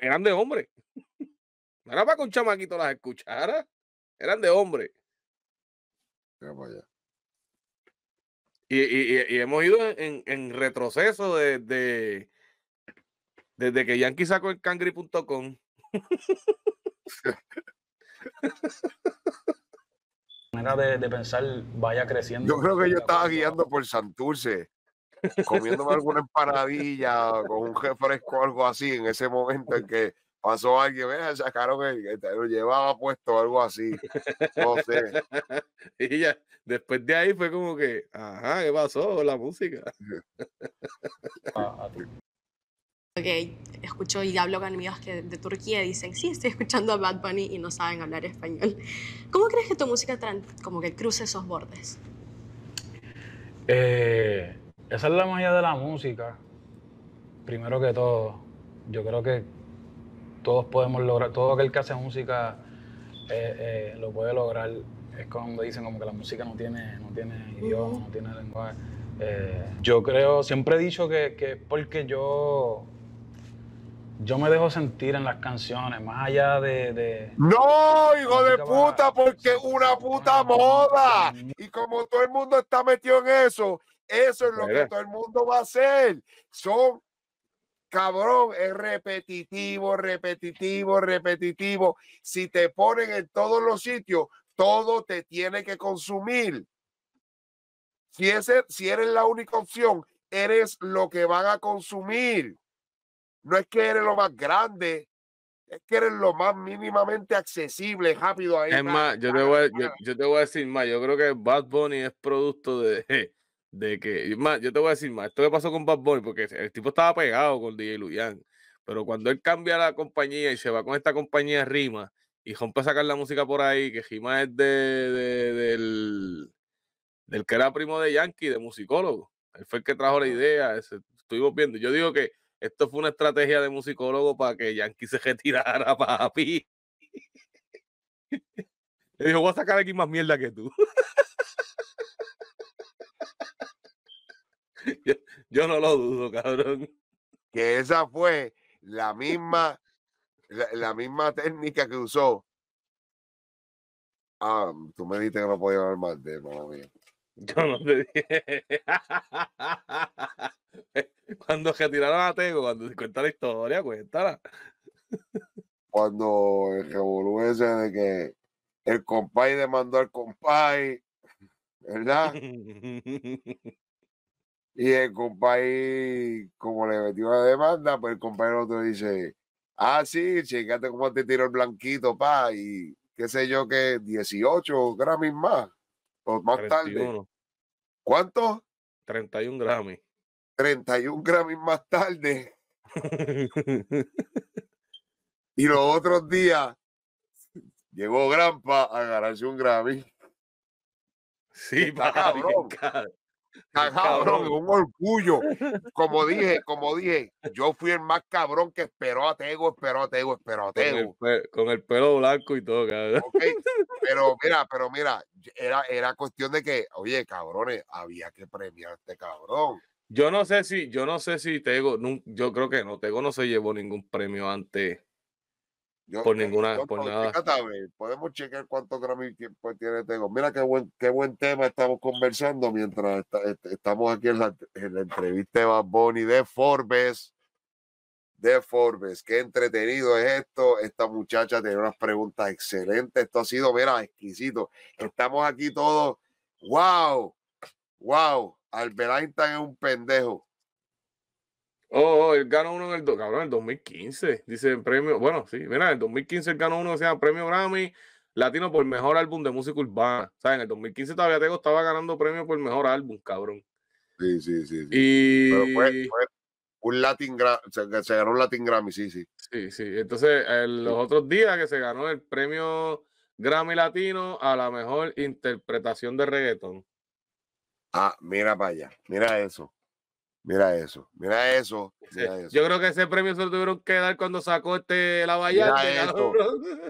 eran de hombre. No era para que un chamaquito las escuchara, eran de hombre. Y, hemos ido en, retroceso desde, desde que Yankee sacó el cangri.com. manera de, de, pensar vaya creciendo. Yo creo que yo estaba guiando por Santurce comiéndome alguna empanadilla con un refresco algo así en ese momento en que pasó alguien, sacaron el que eh, lo llevaba puesto algo así. No sé. Y ya, después de ahí fue como que, ajá, ¿qué pasó? La música. Ah, ok escucho y hablo con amigos que de Turquía dicen, sí, estoy escuchando a Bad Bunny y no saben hablar español. ¿Cómo crees que tu música como que cruce esos bordes? Eh, esa es la magia de la música. Primero que todo, yo creo que todos podemos lograr, todo aquel que hace música eh, eh, lo puede lograr. Es cuando dicen como que la música no tiene, no tiene idioma, no tiene lenguaje. Eh, yo creo, siempre he dicho que, es porque yo, yo me dejo sentir en las canciones, más allá de... no, hijo de puta, porque una puta moda. Y como todo el mundo está metido en eso, eso es lo que todo el mundo va a hacer. Son, cabrón, es repetitivo, repetitivo, repetitivo. Si te ponen en todos los sitios, todo te tiene que consumir. Si, ese, si eres la única opción, eres lo que van a consumir. No es que eres lo más grande, es que eres lo más mínimamente accesible, rápido ahí. Es más, yo te voy a decir más, yo creo que Bad Bunny es producto de de que, más, yo te voy a decir más, esto que pasó con Bad Boy porque el tipo estaba pegado con DJ Luian pero cuando él cambia la compañía y se va con esta compañía Rima y rompe a sacar la música por ahí, que Rima es de, del, del que era primo de Yankee, de musicólogo, él fue el que trajo la idea, estuvimos viendo, yo digo que esto fue una estrategia de musicólogo para que Yankee se retirara, papi. Le dijo, voy a sacar aquí más mierda que tú. yo, no lo dudo, cabrón. Que esa fue la misma, la, misma técnica que usó. Ah, tú me dijiste que no podía hablar más de Yo no te dije. cuando retiraron a Tego, cuando se cuenta la historia, cuéntala. cuando el ese de que el compay demandó al compay, ¿verdad? Y el compañero, como le metió la demanda, pues el compañero otro dice, ah, sí, checate cómo te tiró el blanquito, pa, y qué sé yo, que 18 Grammys más, o más tarde. ¿Cuánto? 31 Grammys. 31 Grammys más tarde. y los otros días llegó Grampa a ganarse un Grammy. Sí, pa, cabrón, un orgullo. Como dije, como dije, yo fui el más cabrón que esperó a Tego, esperó a Tego, esperó a Tego. Con el, pelo blanco y todo, cabrón. Pero mira, pero mira, era, era cuestión de que, oye, cabrones, había que premiar este cabrón. Yo no sé si, yo no sé si Tego, yo creo que no, Tego no se llevó ningún premio antes por ninguna, por nada. podemos checar cuánto Grammy pues, tiene Tego. Mira qué buen, qué buen tema estamos conversando mientras este, estamos aquí en la, entrevista de Bad de Forbes. De Forbes, qué entretenido es esto. Esta muchacha tiene unas preguntas excelentes. Esto ha sido, mira, exquisito. Estamos aquí todos. ¡Wow! ¡Wow! Einstein es un pendejo. Oh, él ganó uno en el, cabrón, el 2015, dice el premio. Bueno, sí, mira, en el 2015 él ganó uno que se llama Premio Grammy Latino por Mejor Álbum de Música Urbana. O en el 2015 todavía Tego estaba ganando premio por Mejor Álbum, cabrón. Sí, sí, sí. Y... Pero fue, un Latin Grammy, se, ganó un Latin Grammy, sí, sí. Sí, sí. Entonces, los otros días que se ganó el Premio Grammy Latino a la Mejor Interpretación de Reggaeton. Ah, mira para allá, mira eso. Mira eso, eh, mira eso, Yo creo que ese premio se lo tuvieron que dar cuando sacó este la vallada.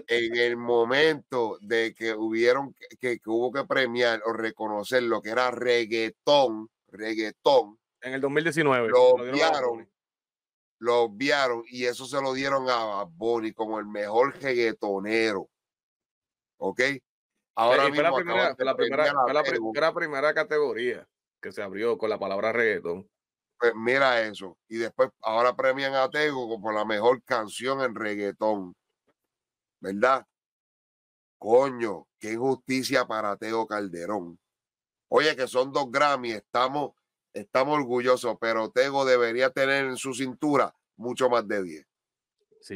En el momento de que hubieron que, hubo que premiar o reconocer lo que era reggaetón, reggaetón. En el 2019. Lo obviaron. Lo obviaron y eso se lo dieron a Bonnie como el mejor reggaetonero. ¿Ok? Eh, Ahora mismo la primera, la primera categoría que se abrió con la palabra reggaetón. Pues mira eso. Y después, ahora premian a Tego como la mejor canción en reggaetón. ¿Verdad? Coño, qué injusticia para Tego Calderón. Oye, que son dos Grammy, estamos, estamos orgullosos, pero Tego debería tener en su cintura mucho más de 10.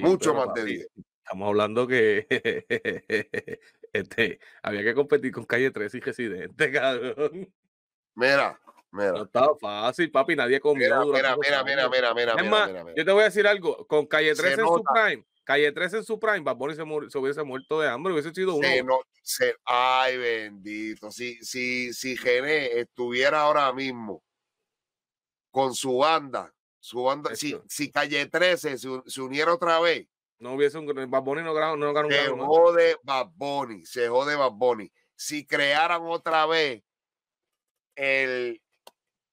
mucho más de 10. Estamos hablando que este, había que competir con Calle 3 y Residente, cabrón. Mira, no estaba fácil, papi. Nadie comió. Mira, mira, mira, mira, mira, Es más, yo te voy a decir algo. Con Calle 13 en su prime, Calle 13 en su prime, Baboni se, hubiese muerto de hambre, hubiese sido uno. ay, bendito. Si, si, Gené estuviera ahora mismo con su banda, su banda, si, Calle 13 se, uniera otra vez. No hubiese un Baboni no, no, no ganó un Se jode Baboni, se jode Baboni. Si crearan otra vez el,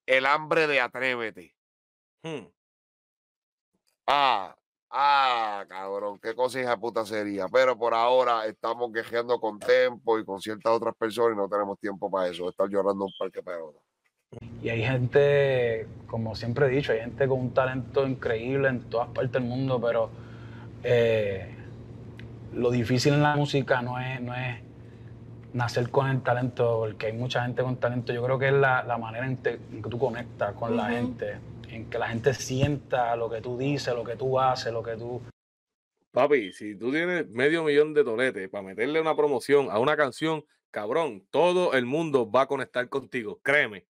el hambre de atrévete. Hmm. Ah, ah, cabrón, qué cosa hija puta sería. Pero por ahora estamos quejeando con Tempo y con ciertas otras personas y no tenemos tiempo para eso, estar llorando un parque peor. Y hay gente, como siempre he dicho, hay gente con un talento increíble en todas partes del mundo, pero eh, lo difícil en la música no es, no es nacer con el talento, porque hay mucha gente con talento. Yo creo que es la, manera en, que tú conectas con la gente, en que la gente sienta lo que tú dices, lo que tú haces, lo que tú... Papi, si tú tienes medio millón de toletes para meterle una promoción a una canción, cabrón, todo el mundo va a conectar contigo, créeme.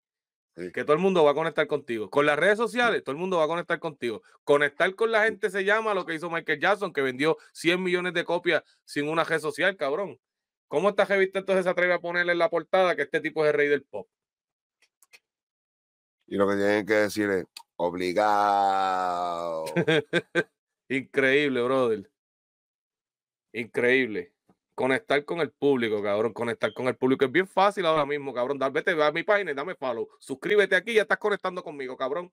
Que todo el mundo va a conectar contigo. Con las redes sociales, todo el mundo va a conectar contigo. Conectar con la gente se llama lo que hizo Michael Jackson, que vendió 100 millones de copias sin una red social, cabrón. ¿Cómo esta revista entonces se atreve a ponerle en la portada que este tipo es el rey del pop? Y lo que tienen que decir es obligado. Increíble, brother. Increíble. Conectar con el público, cabrón. Conectar con el público es bien fácil ahora mismo, cabrón. Dale, vete a mi página y dame follow. Suscríbete aquí, ya estás conectando conmigo, cabrón.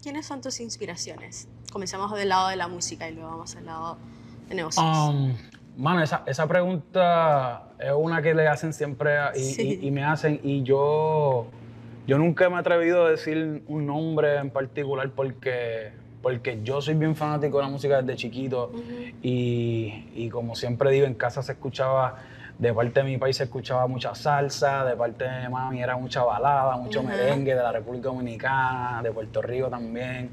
¿Quiénes son tus inspiraciones? Comenzamos del lado de la música y luego vamos al lado de negocios. Um, Mano, esa, pregunta es una que le hacen siempre y, me hacen y yo, yo nunca me he atrevido a decir un nombre en particular porque, porque yo soy bien fanático de la música desde chiquito y, como siempre digo, en casa se escuchaba, de parte de mi país se escuchaba mucha salsa, de parte de mi mami era mucha balada, mucho merengue de la República Dominicana, de Puerto Rico también.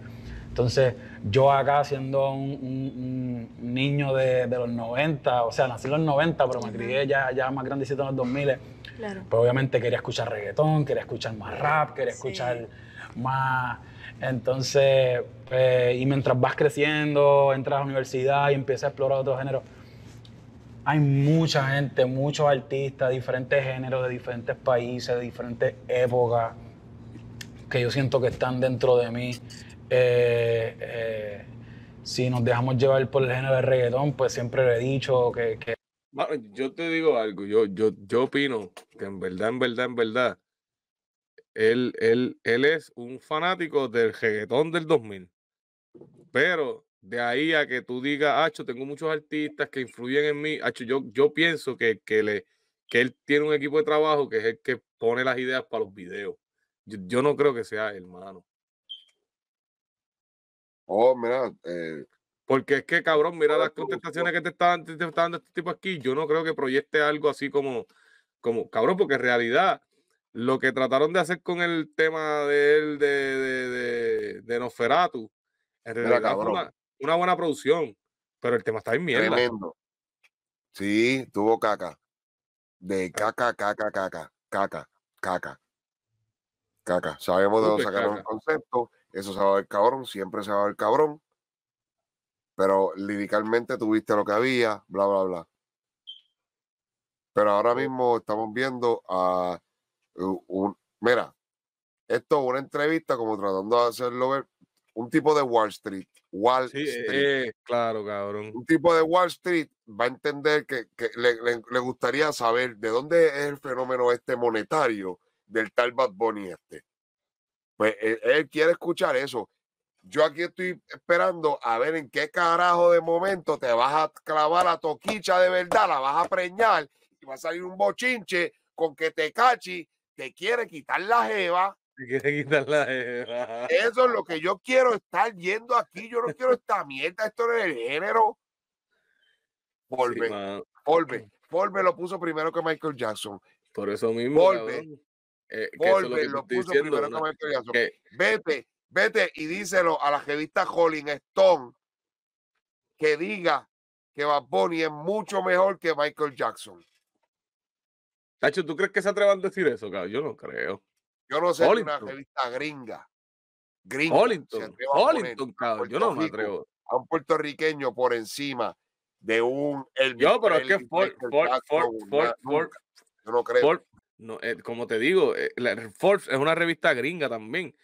Entonces, yo acá siendo un, niño de, los 90, o sea, nací en los 90, pero me crié ya, ya más grandecito en los 2000, claro. Pues, obviamente quería escuchar reggaetón, quería escuchar más rap, quería escuchar más... Entonces, pues, y mientras vas creciendo, entras a la universidad y empiezas a explorar otros géneros, hay mucha gente, muchos artistas, diferentes géneros, de diferentes países, de diferentes épocas, que yo siento que están dentro de mí eh, eh, si nos dejamos llevar por el género de reggaetón, pues siempre le he dicho que, Yo te digo algo, yo, yo, yo opino que en verdad, en verdad, en verdad, él, él, es un fanático del reggaetón del 2000. Pero de ahí a que tú digas, Acho, tengo muchos artistas que influyen en mí, Acho, yo, yo pienso que, le, que él tiene un equipo de trabajo que es el que pone las ideas para los videos. Yo, yo no creo que sea hermano oh, mira, eh, porque es que, cabrón, mira las contestaciones que te están, te dando este tipo aquí. Yo no creo que proyecte algo así como, como, cabrón, porque en realidad lo que trataron de hacer con el tema de él, de, de, de, en realidad fue una, buena producción, pero el tema está en mierda. Tremendo. Sí, tuvo caca. De ah. caca, caca, caca, caca, caca, caca. Sabemos de dónde sacaron el concepto eso se va a ver cabrón, siempre se va a ver cabrón. Pero liricalmente tuviste lo que había, bla, bla, bla. Pero ahora mismo estamos viendo a un. Mira, esto es una entrevista como tratando de hacerlo ver. Un tipo de Wall Street. Wall Street. Eh, claro, cabrón. Un tipo de Wall Street va a entender que, le, le gustaría saber de dónde es el fenómeno este monetario del tal Bad Bunny este. Pues e, él, quiere escuchar eso. Yo aquí estoy esperando a ver en qué carajo de momento te vas a clavar la toquicha de verdad, la vas a preñar y va a salir un bochinche con que te cachi, te quiere quitar la jeva. Te quiere quitar la jeva. Eso es lo que yo quiero estar yendo aquí. Yo no quiero esta mierda, esto no es el género. Volve, volve. Volve lo puso primero que Michael Jackson. Por eso mismo. Volve, lo, Vete, vete y díselo a la revista Rolling Stone que diga que Bad Bunny es mucho mejor que Michael Jackson. Tacho, ¿tú crees que se atrevan a decir eso, cabrón? Yo no creo. Yo no sé una revista gringa. Hollington, Hollington cabrón. Yo no me atrevo. A un puertorriqueño por encima de un. yo, pero es que Ford, Ford, Ford, Ford, Yo no creo. No, eh, como te digo, eh, Forbes es una revista gringa también,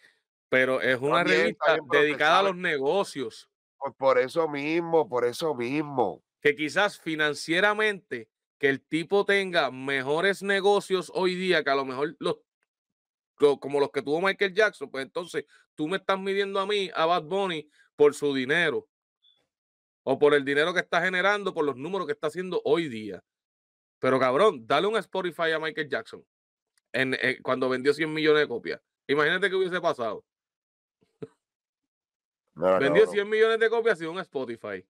pero es una revista dedicada a los negocios. por eso mismo, por eso mismo. Que quizás financieramente que el tipo tenga mejores negocios hoy día que a lo mejor los como los que tuvo Michael Jackson, pues entonces tú me estás midiendo a mí, a Bad Bunny, por su dinero o por el dinero que está generando, por los números que está haciendo hoy día. Pero cabrón, dale un Spotify a Michael Jackson eh, cuando vendió 100 millones de copias. Imagínate qué hubiese pasado. vendió 100 millones de copias y un Spotify.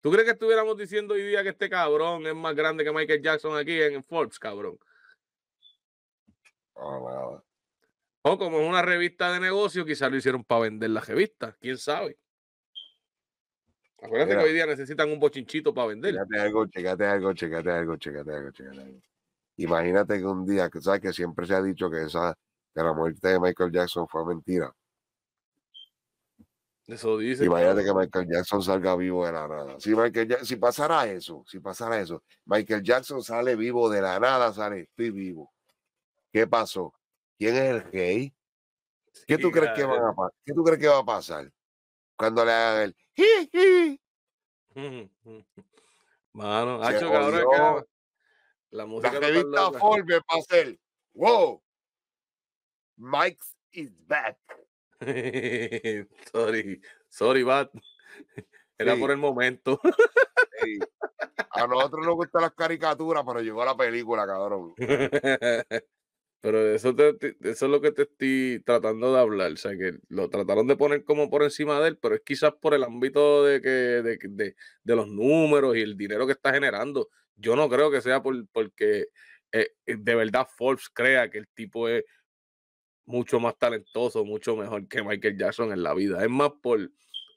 ¿Tú crees que estuviéramos diciendo hoy día que este cabrón es más grande que Michael Jackson aquí en Forbes, cabrón? O como es una revista de negocio, quizás lo hicieron para vender la revista, quién sabe. Acuérdate que hoy día necesitan un bochinchito para vender. Checate algo, checate algo, checate algo, checate algo, Imagínate que un día, ¿sabes? Que siempre se ha dicho que esa que la muerte de Michael Jackson fue mentira. Eso dice. Imagínate que... Michael Jackson salga vivo de la nada. Si, Michael si pasara eso, si pasara eso, Michael Jackson sale vivo de la nada, sale, estoy vivo. ¿Qué pasó? ¿Quién es el gay? ¿Qué, tú, crees que a ¿Qué tú crees que va a pasar? Cuando le hagan el Mano, la música. La revista Forbes va a ser. ¡Wow! Mike is back. sorry, sorry, Bat. Era por el momento. A nosotros nos gustan las caricaturas, pero llegó la película, cabrón. Pero eso, eso es lo que te estoy tratando de hablar. O sea, que lo trataron de poner como por encima de él, pero es quizás por el ámbito de, que, de, de, de los números y el dinero que está generando. Yo no creo que sea por, porque eh, eh, de verdad Forbes crea que el tipo es mucho más talentoso, mucho mejor que Michael Jackson en la vida. Es más por,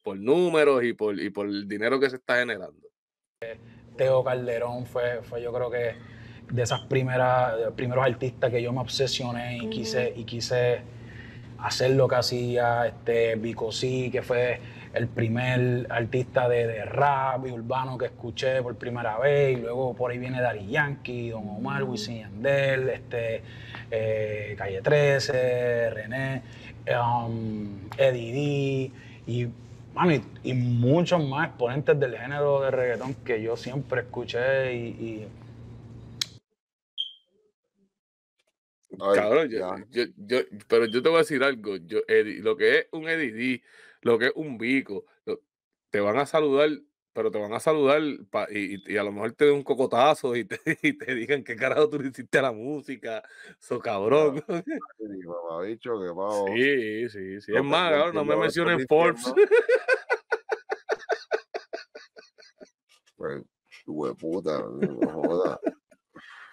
por números y por, y por el dinero que se está generando. Teo Calderón fue, fue yo creo que de esas primeras, primeros artistas que yo me obsesioné y quise, y quise hacer lo que hacía este Vico que fue el primer artista de, de, rap y urbano que escuché por primera vez, y luego por ahí viene Dari Yankee, Don Omar, Wisin Andel este, eh, Calle 13, René, um, Eddie D, y, y muchos más exponentes del género de reggaetón que yo siempre escuché y pero yo te voy a decir algo. Yo, lo que es un EDD lo que es un bico, te van a saludar, pero te van a saludar y, a lo mejor te den un cocotazo y te, y te digan qué carajo tú le hiciste a la música. So cabrón. Sí, sí, sí. es más, cabrón, no me mencionen Forbes. pues, puta, no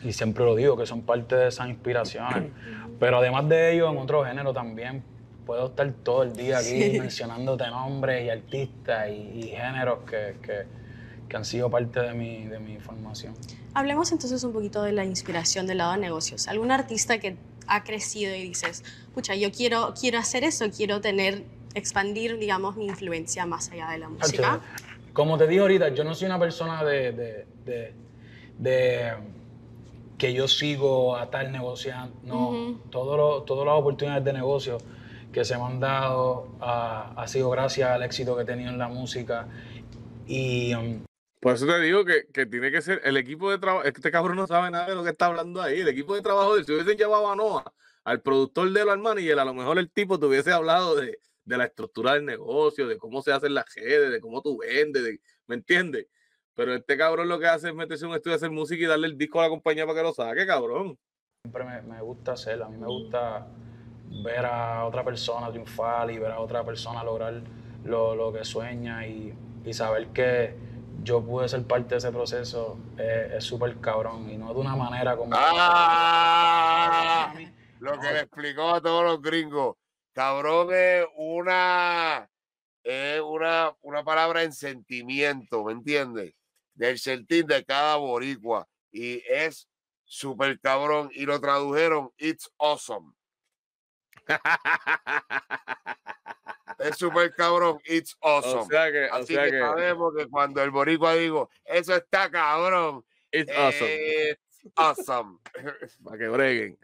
y siempre lo digo, que son parte de esas inspiraciones. Pero además de ello, en otro género también puedo estar todo el día aquí mencionándote nombres y artistas y, géneros que, que, han sido parte de mi, de mi formación. Hablemos entonces un poquito de la inspiración del lado de negocios. ¿Algún artista que ha crecido y dices, pucha, yo quiero, quiero hacer eso, quiero tener, expandir, digamos, mi influencia más allá de la música? Como te dije ahorita, yo no soy una persona de que yo sigo a tal negociando, No, todas las oportunidades de negocio que se me han dado ah, ha sido gracias al éxito que he tenido en la música. Y. Um, por eso te digo que, tiene que ser el equipo de trabajo. Este cabrón no sabe nada de lo que está hablando ahí. El equipo de trabajo, si hubiesen llevado a Noah, al productor de los y a lo mejor el tipo te hubiese hablado de, la estructura del negocio, de cómo se hacen las redes, de cómo tú vendes, ¿me entiendes? Pero este cabrón lo que hace es meterse en un estudio, hacer música y darle el disco a la compañía para que lo saque, cabrón. Siempre me, gusta hacerlo. A mí me gusta ver a otra persona triunfar y ver a otra persona lograr lo, que sueña y, saber que yo pude ser parte de ese proceso es súper cabrón y no de una manera como... ¡Ah! Lo que le explicó a todos los gringos. Cabrón es una, es una, una palabra en sentimiento, ¿me entiendes? del sentir de cada boricua y es súper cabrón y lo tradujeron It's Awesome. es súper cabrón, it's awesome. Así que, sabemos que cuando el boricua digo, eso está cabrón. It's awesome. It's eh, awesome. Para que breguen.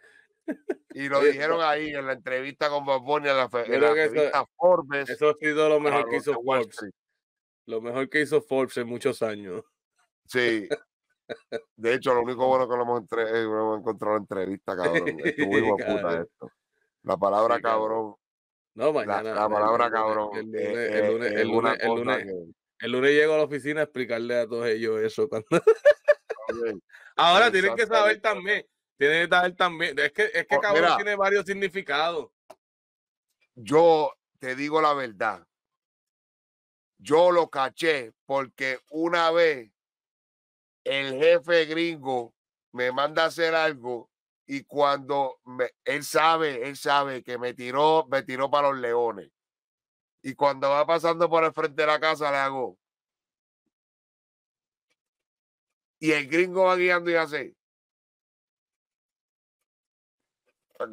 Y lo dijeron ahí en la entrevista con Bob a la, en la Forbes. Eso ha sido lo mejor que hizo Forbes. Lo mejor que hizo Forbes en muchos años. Sí. De hecho, lo único bueno que lo hemos, eh, encontrado en la entrevista, cabrón. puta esto. La palabra cabrón. No, mañana. La, palabra cabrón. El lunes, llego a la oficina a explicarle a todos ellos eso. Ahora tienen que saber también. Tienen que saber también. Es que, es que oh, cabrón tiene varios significados. Yo te digo la verdad. Yo lo caché porque una vez el jefe gringo me manda a hacer algo y cuando él sabe, él sabe que me tiró, me tiró para los leones. Y cuando va pasando por el frente de la casa le hago. Y el gringo va guiando y hace. a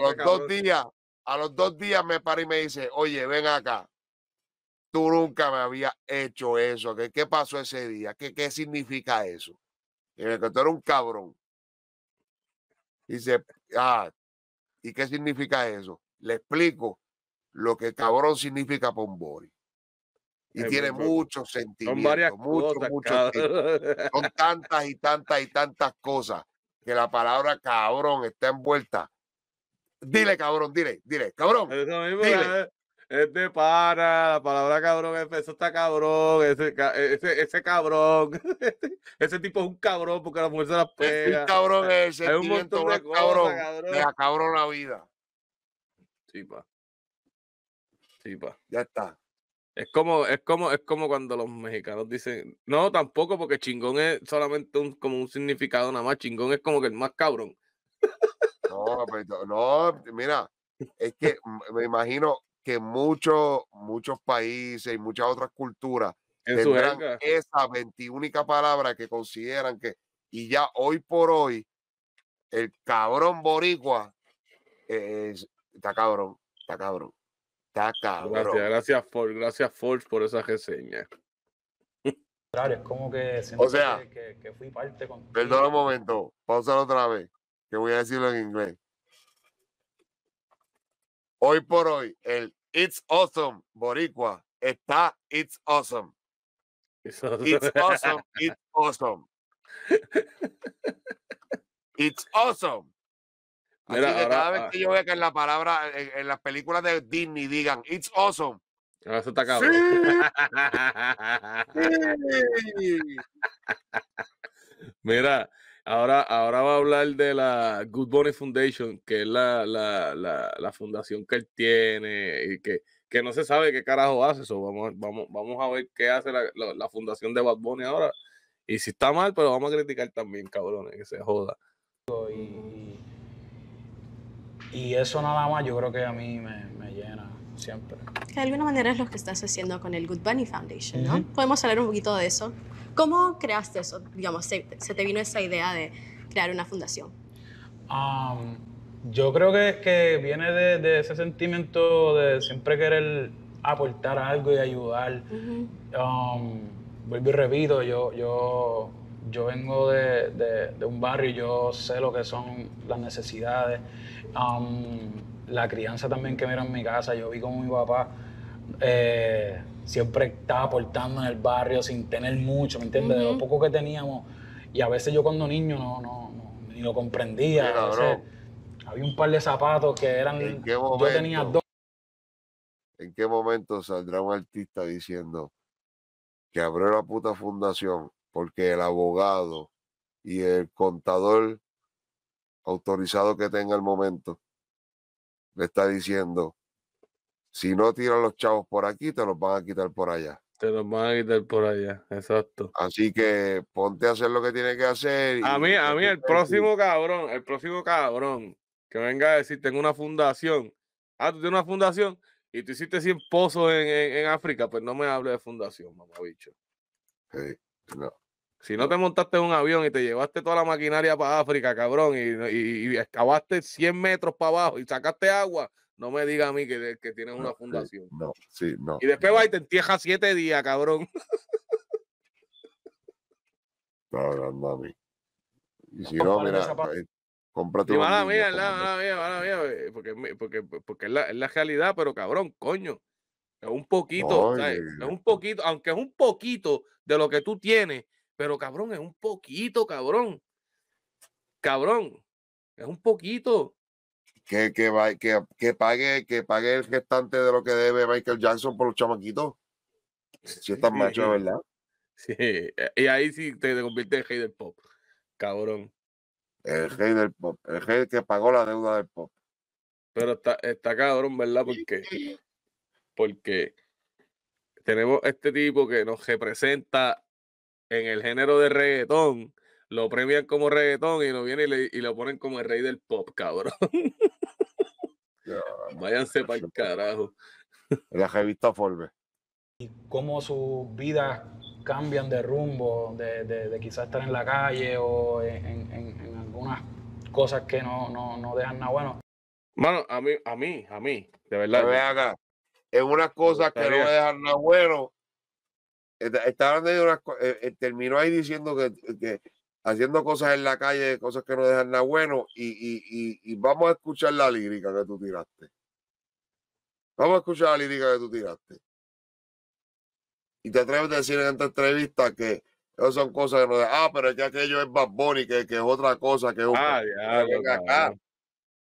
los dos días, a los dos días me para y me dice, oye, ven acá tú nunca me habías hecho eso. ¿Qué, qué pasó ese día? ¿Qué, ¿Qué significa eso? Y que tú era un cabrón. Dice, ah, ¿y qué significa eso? Le explico lo que cabrón significa para un Y tiene mucho sentido. Son Son tantas y tantas y tantas cosas que la palabra cabrón está envuelta. Dile, cabrón, dile, dile, cabrón es de para, la palabra cabrón, eso está cabrón, ese, e, cabrón, ese tipo es un cabrón porque la mujer se las pega. Es un cabrón ese es un montón de cabrón, cabrón. Me cabrón la vida. Sí, pa. Sí, pa. Ya está. Es como, es como, es como cuando los mexicanos dicen, no, tampoco, porque chingón es solamente un, como un significado nada más, chingón es como que el más cabrón. No, pero, no, mira, es que me imagino que muchos, muchos países y muchas otras culturas tendrán esa veintiúnica palabra que consideran que, y ya hoy por hoy, el cabrón boricua está cabrón, está cabrón, está cabrón. Gracias, gracias Ford, gracias Ford por esa reseña. Es como que o sea, que, fui parte con... Perdona un momento, pausa otra vez, que voy a decirlo en inglés hoy por hoy, el It's Awesome Boricua está It's Awesome. It's Awesome, It's Awesome. It's awesome. Así Mira, que cada vez ah, que yo vea que en la palabra, en, las películas de Disney digan It's awesome. Ahora se está acabando. sí. Mira, Ahora, ahora va a hablar de la Good Bunny Foundation, que es la, la, la, fundación que él tiene y que, no se sabe qué carajo hace eso. Vamos, vamos, vamos a ver qué hace la, fundación de Bad Bunny ahora. Y si está mal, pero vamos a criticar también, cabrones, que se joda. Y, eso nada más yo creo que a mí me llena siempre. de alguna manera es lo que estás haciendo con el Good Bunny Foundation, ¿no? Podemos hablar un poquito de eso. ¿Cómo creaste eso? Digamos, se, te vino esa idea de crear una fundación. yo creo que, que viene de, ese sentimiento de siempre querer aportar algo y ayudar. vuelvo y repito, yo, yo, yo vengo de, un barrio yo sé lo que son las necesidades la crianza también que me era en mi casa, yo vi como mi papá eh, siempre estaba portando en el barrio sin tener mucho, ¿me entiendes? De lo poco que teníamos. Y a veces yo cuando niño no, no, ni lo comprendía. había un par de zapatos que eran... yo tenía dos. ¿En qué momento saldrá un artista diciendo que abrió la puta fundación porque el abogado y el contador autorizado que tenga el momento le está diciendo, si no tiran los chavos por aquí, te los van a quitar por allá. Te los van a quitar por allá, exacto. Así que ponte a hacer lo que tiene que hacer. A mí, a mí, el próximo cabrón, el próximo cabrón que venga a decir, tengo una fundación. Ah, tú tienes una fundación y tú hiciste 100 pozos en, África, pues no me hable de fundación, mamabicho. Sí, no. Si no te montaste en un avión y te llevaste toda la maquinaria para África, cabrón, y, y, excavaste 100 metros para abajo y sacaste agua, no me diga a mí que, que tienes una fundación. no, sí, no. Y después va y te entierra siete días, cabrón. No, mí. Y si no, mira, eh, cómprate un Mala mía, mala mía, eh, porque, porque, porque es, la, es la realidad, pero cabrón, coño. Es un poquito, Es un poquito, aunque es un poquito de lo que tú tienes, pero cabrón, es un poquito, cabrón. Cabrón, es un poquito. Que, que, pague, que pague el gestante de lo que debe Michael Jackson por los chamaquitos. Si estás macho, ¿verdad? Sí, eh, y ahí sí te, convierte en rey del pop, cabrón. El rey del pop, el rey que pagó la deuda del pop. Pero está, cabrón, ¿verdad? Porque, porque tenemos este tipo que nos representa en el género de reggaetón, lo premian como reggaetón y lo viene y, lo ponen como el rey del pop, cabrón. Váyanse para el carajo. La revista Forbes. Y cómo sus vidas cambian de rumbo, de, quizás estar en la calle o en, algunas cosas que no, no, dejan nada bueno. Mano, a mí, a mí, a mí, de verdad. Es una cosa una cosa que no dejan nada bueno, Estaban eh, eh, terminó ahí diciendo que, haciendo cosas en la calle, cosas que no dejan nada bueno, y, y, vamos a escuchar la lírica que tú tiraste. Vamos a escuchar la lírica que tú tiraste. Y te atreves a decir en esta entrevista que esas son cosas que no dejan. Ah, pero es que aquello es Bad y que, es otra cosa, que un... Ah,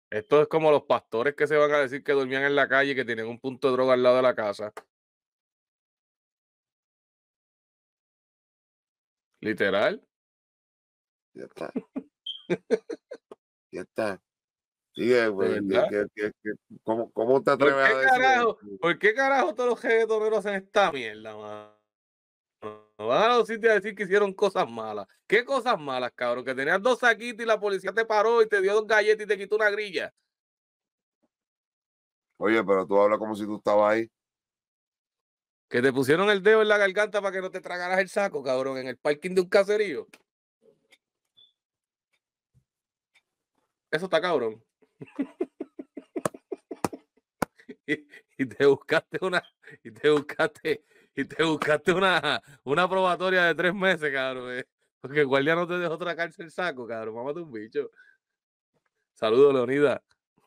Esto es como los pastores que se van a decir que dormían en la calle que tienen un punto de droga al lado de la casa. Literal. Ya está. ya está. Sigue, eh, güey. ¿Cómo, te atreves a decir? Carajo, ¿Por qué carajo todos los toreros hacen esta mierda, mano? Van a los sitios a decir que hicieron cosas malas. ¿Qué cosas malas, cabrón? Que tenías dos saquitos y la policía te paró y te dio dos galletas y te quitó una grilla. Oye, pero tú hablas como si tú estabas ahí. Que te pusieron el dedo en la garganta para que no te tragaras el saco, cabrón, en el parking de un caserío. Eso está cabrón. y, te buscaste una, y te buscaste, y te buscaste una, una probatoria de tres meses, cabrón. Eh, porque el guardia no te dejó tragarse el saco, cabrón. Mámate un bicho. Saludos, Leonida.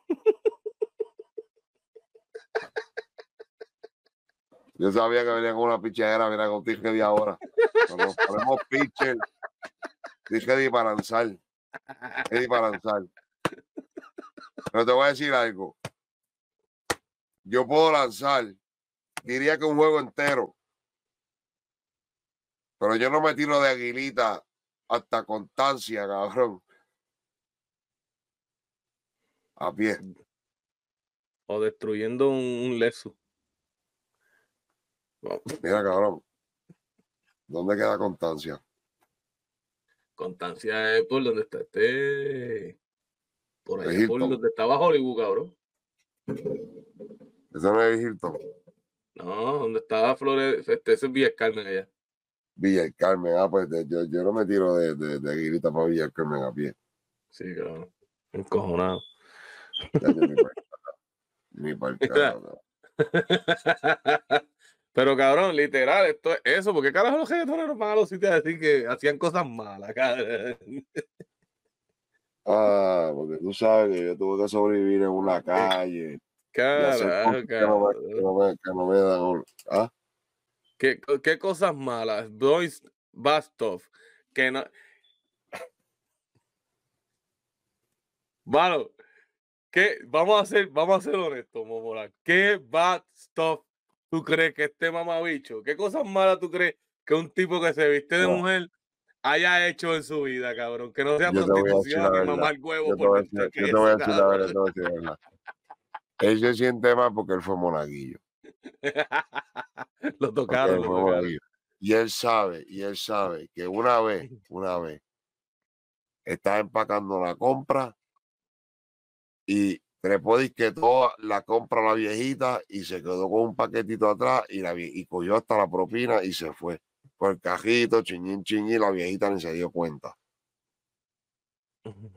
Yo sabía que venía con una pichadera, mira con que de ahora. Cuando ponemos pitcher, dije para lanzar. Eddie para lanzar. Pero te voy a decir algo. Yo puedo lanzar, diría que un juego entero. Pero yo no me tiro de aguilita hasta constancia, cabrón. A pie. O destruyendo un, leso. Pues mira, cabrón. ¿Dónde queda Constancia? Constancia es por donde está este. Por ahí, por donde estaba Hollywood, cabrón. eso no es Hilton. No, donde estaba Flores, este, ese es Villa Carmen allá. Villa Carmen, ah, pues yo, yo no me tiro de, de, para Villa Carmen a pie. Sí, cabrón, Encojonado. ni para Pero cabrón, literal, esto es eso. porque carajo los reggaetoneros van a los sitios decir que hacían cosas malas, cabrón? Ah, porque tú sabes que yo tuve que sobrevivir en una calle. Carajo, carajo. Que no me, que no me ¿Ah? ¿Qué, ¿Qué, cosas malas? Boys Bastov. Que no. Bueno, ¿qué? Vamos a hacer vamos a ser honestos, Momola. ¿Qué bad tú crees que este mamabicho, qué cosas malas tú crees que un tipo que se viste de mujer haya hecho en su vida, cabrón? Que no sea prostitución ni mamar huevo. la verdad, Él se siente mal porque él fue monaguillo. lo tocaron, Y él sabe, y él sabe que una vez, una vez, está empacando la compra y trepó que toda la compra la viejita y se quedó con un paquetito atrás y, la cogió hasta la propina y se fue. Con el cajito, chiñín, chiñín, la viejita ni se dio cuenta.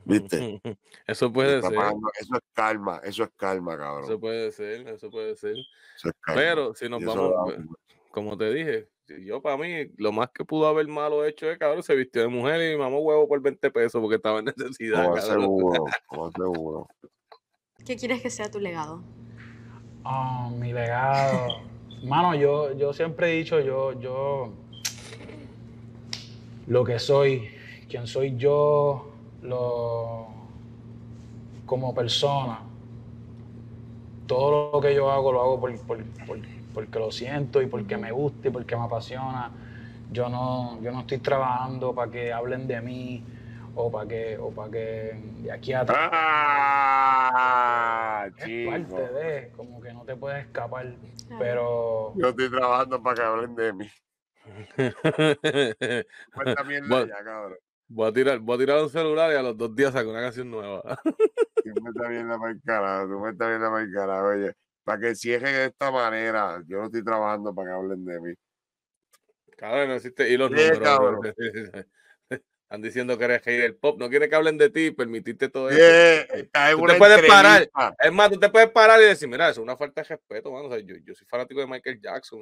¿Viste? Eso puede ser. eso es calma, eso es calma, cabrón. Eso puede ser, eso puede ser. Pero si nos vamos, como te dije, yo para mí, lo más que pudo haber malo hecho es, cabrón, se vistió de mujer y mamó huevo por 20 pesos porque estaba en necesidad. Como seguro, seguro. ¿Qué quieres que sea tu legado? Ah, mi legado. Mano, yo, yo siempre he dicho, yo, yo, lo que soy, quién soy yo, lo, como persona, todo lo que yo hago lo hago por, porque lo siento y porque me gusta y porque me apasiona. Yo no, yo no estoy trabajando para que hablen de mí o para que, o que de aquí a atrás. Ah, es parte de, como que no te puedes escapar. Pero. Yo estoy trabajando para que hablen de mí. voy, a tirar, voy a tirar un celular y a los dos días saco una canción nueva. tú me estás bien la cara, tú me estás viendo la cara. oye. Para que cierren de esta manera, yo no estoy trabajando para que hablen de mí. Cabrón, no existe. Y los sí, números. Están diciendo que eres el pop. No quiere que hablen de ti Permitiste todo eso. tú te puedes parar. Es más, tú te puedes parar y decir, mira, eso es una falta de respeto, mano. yo, soy fanático de Michael Jackson,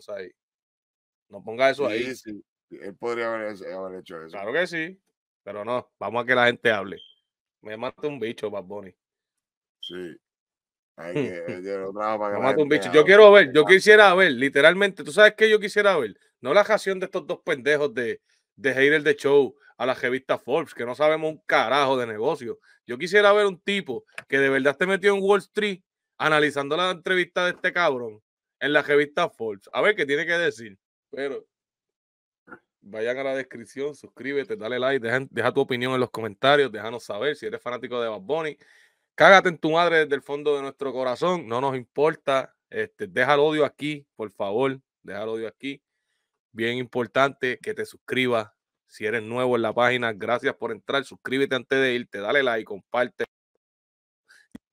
no ponga eso ahí. Él podría haber, hecho eso. Claro que sí. Pero no, vamos a que la gente hable. Me mata un bicho, Bad Bunny. Sí. yo, quiero ver, yo quisiera ver, literalmente. ¿Tú sabes qué yo quisiera ver? No la jación de estos dos pendejos de, de el de show a la revista Forbes, que no sabemos un carajo de negocio. Yo quisiera ver un tipo que de verdad esté metido en Wall Street analizando la entrevista de este cabrón en la revista Forbes. A ver qué tiene que decir. Pero vayan a la descripción, suscríbete, dale like, deja, tu opinión en los comentarios, déjanos saber si eres fanático de Bad Bunny. Cágate en tu madre desde el fondo de nuestro corazón, no nos importa. Este, deja el odio aquí, por favor, deja el odio aquí. Bien importante que te suscribas si eres nuevo en la página, gracias por entrar. Suscríbete antes de irte, dale like, comparte.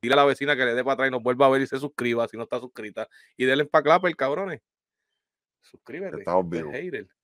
Dile a la vecina que le dé para atrás y nos vuelva a ver y se suscriba si no está suscrita. Y denle para el cabrones. Suscríbete. Estamos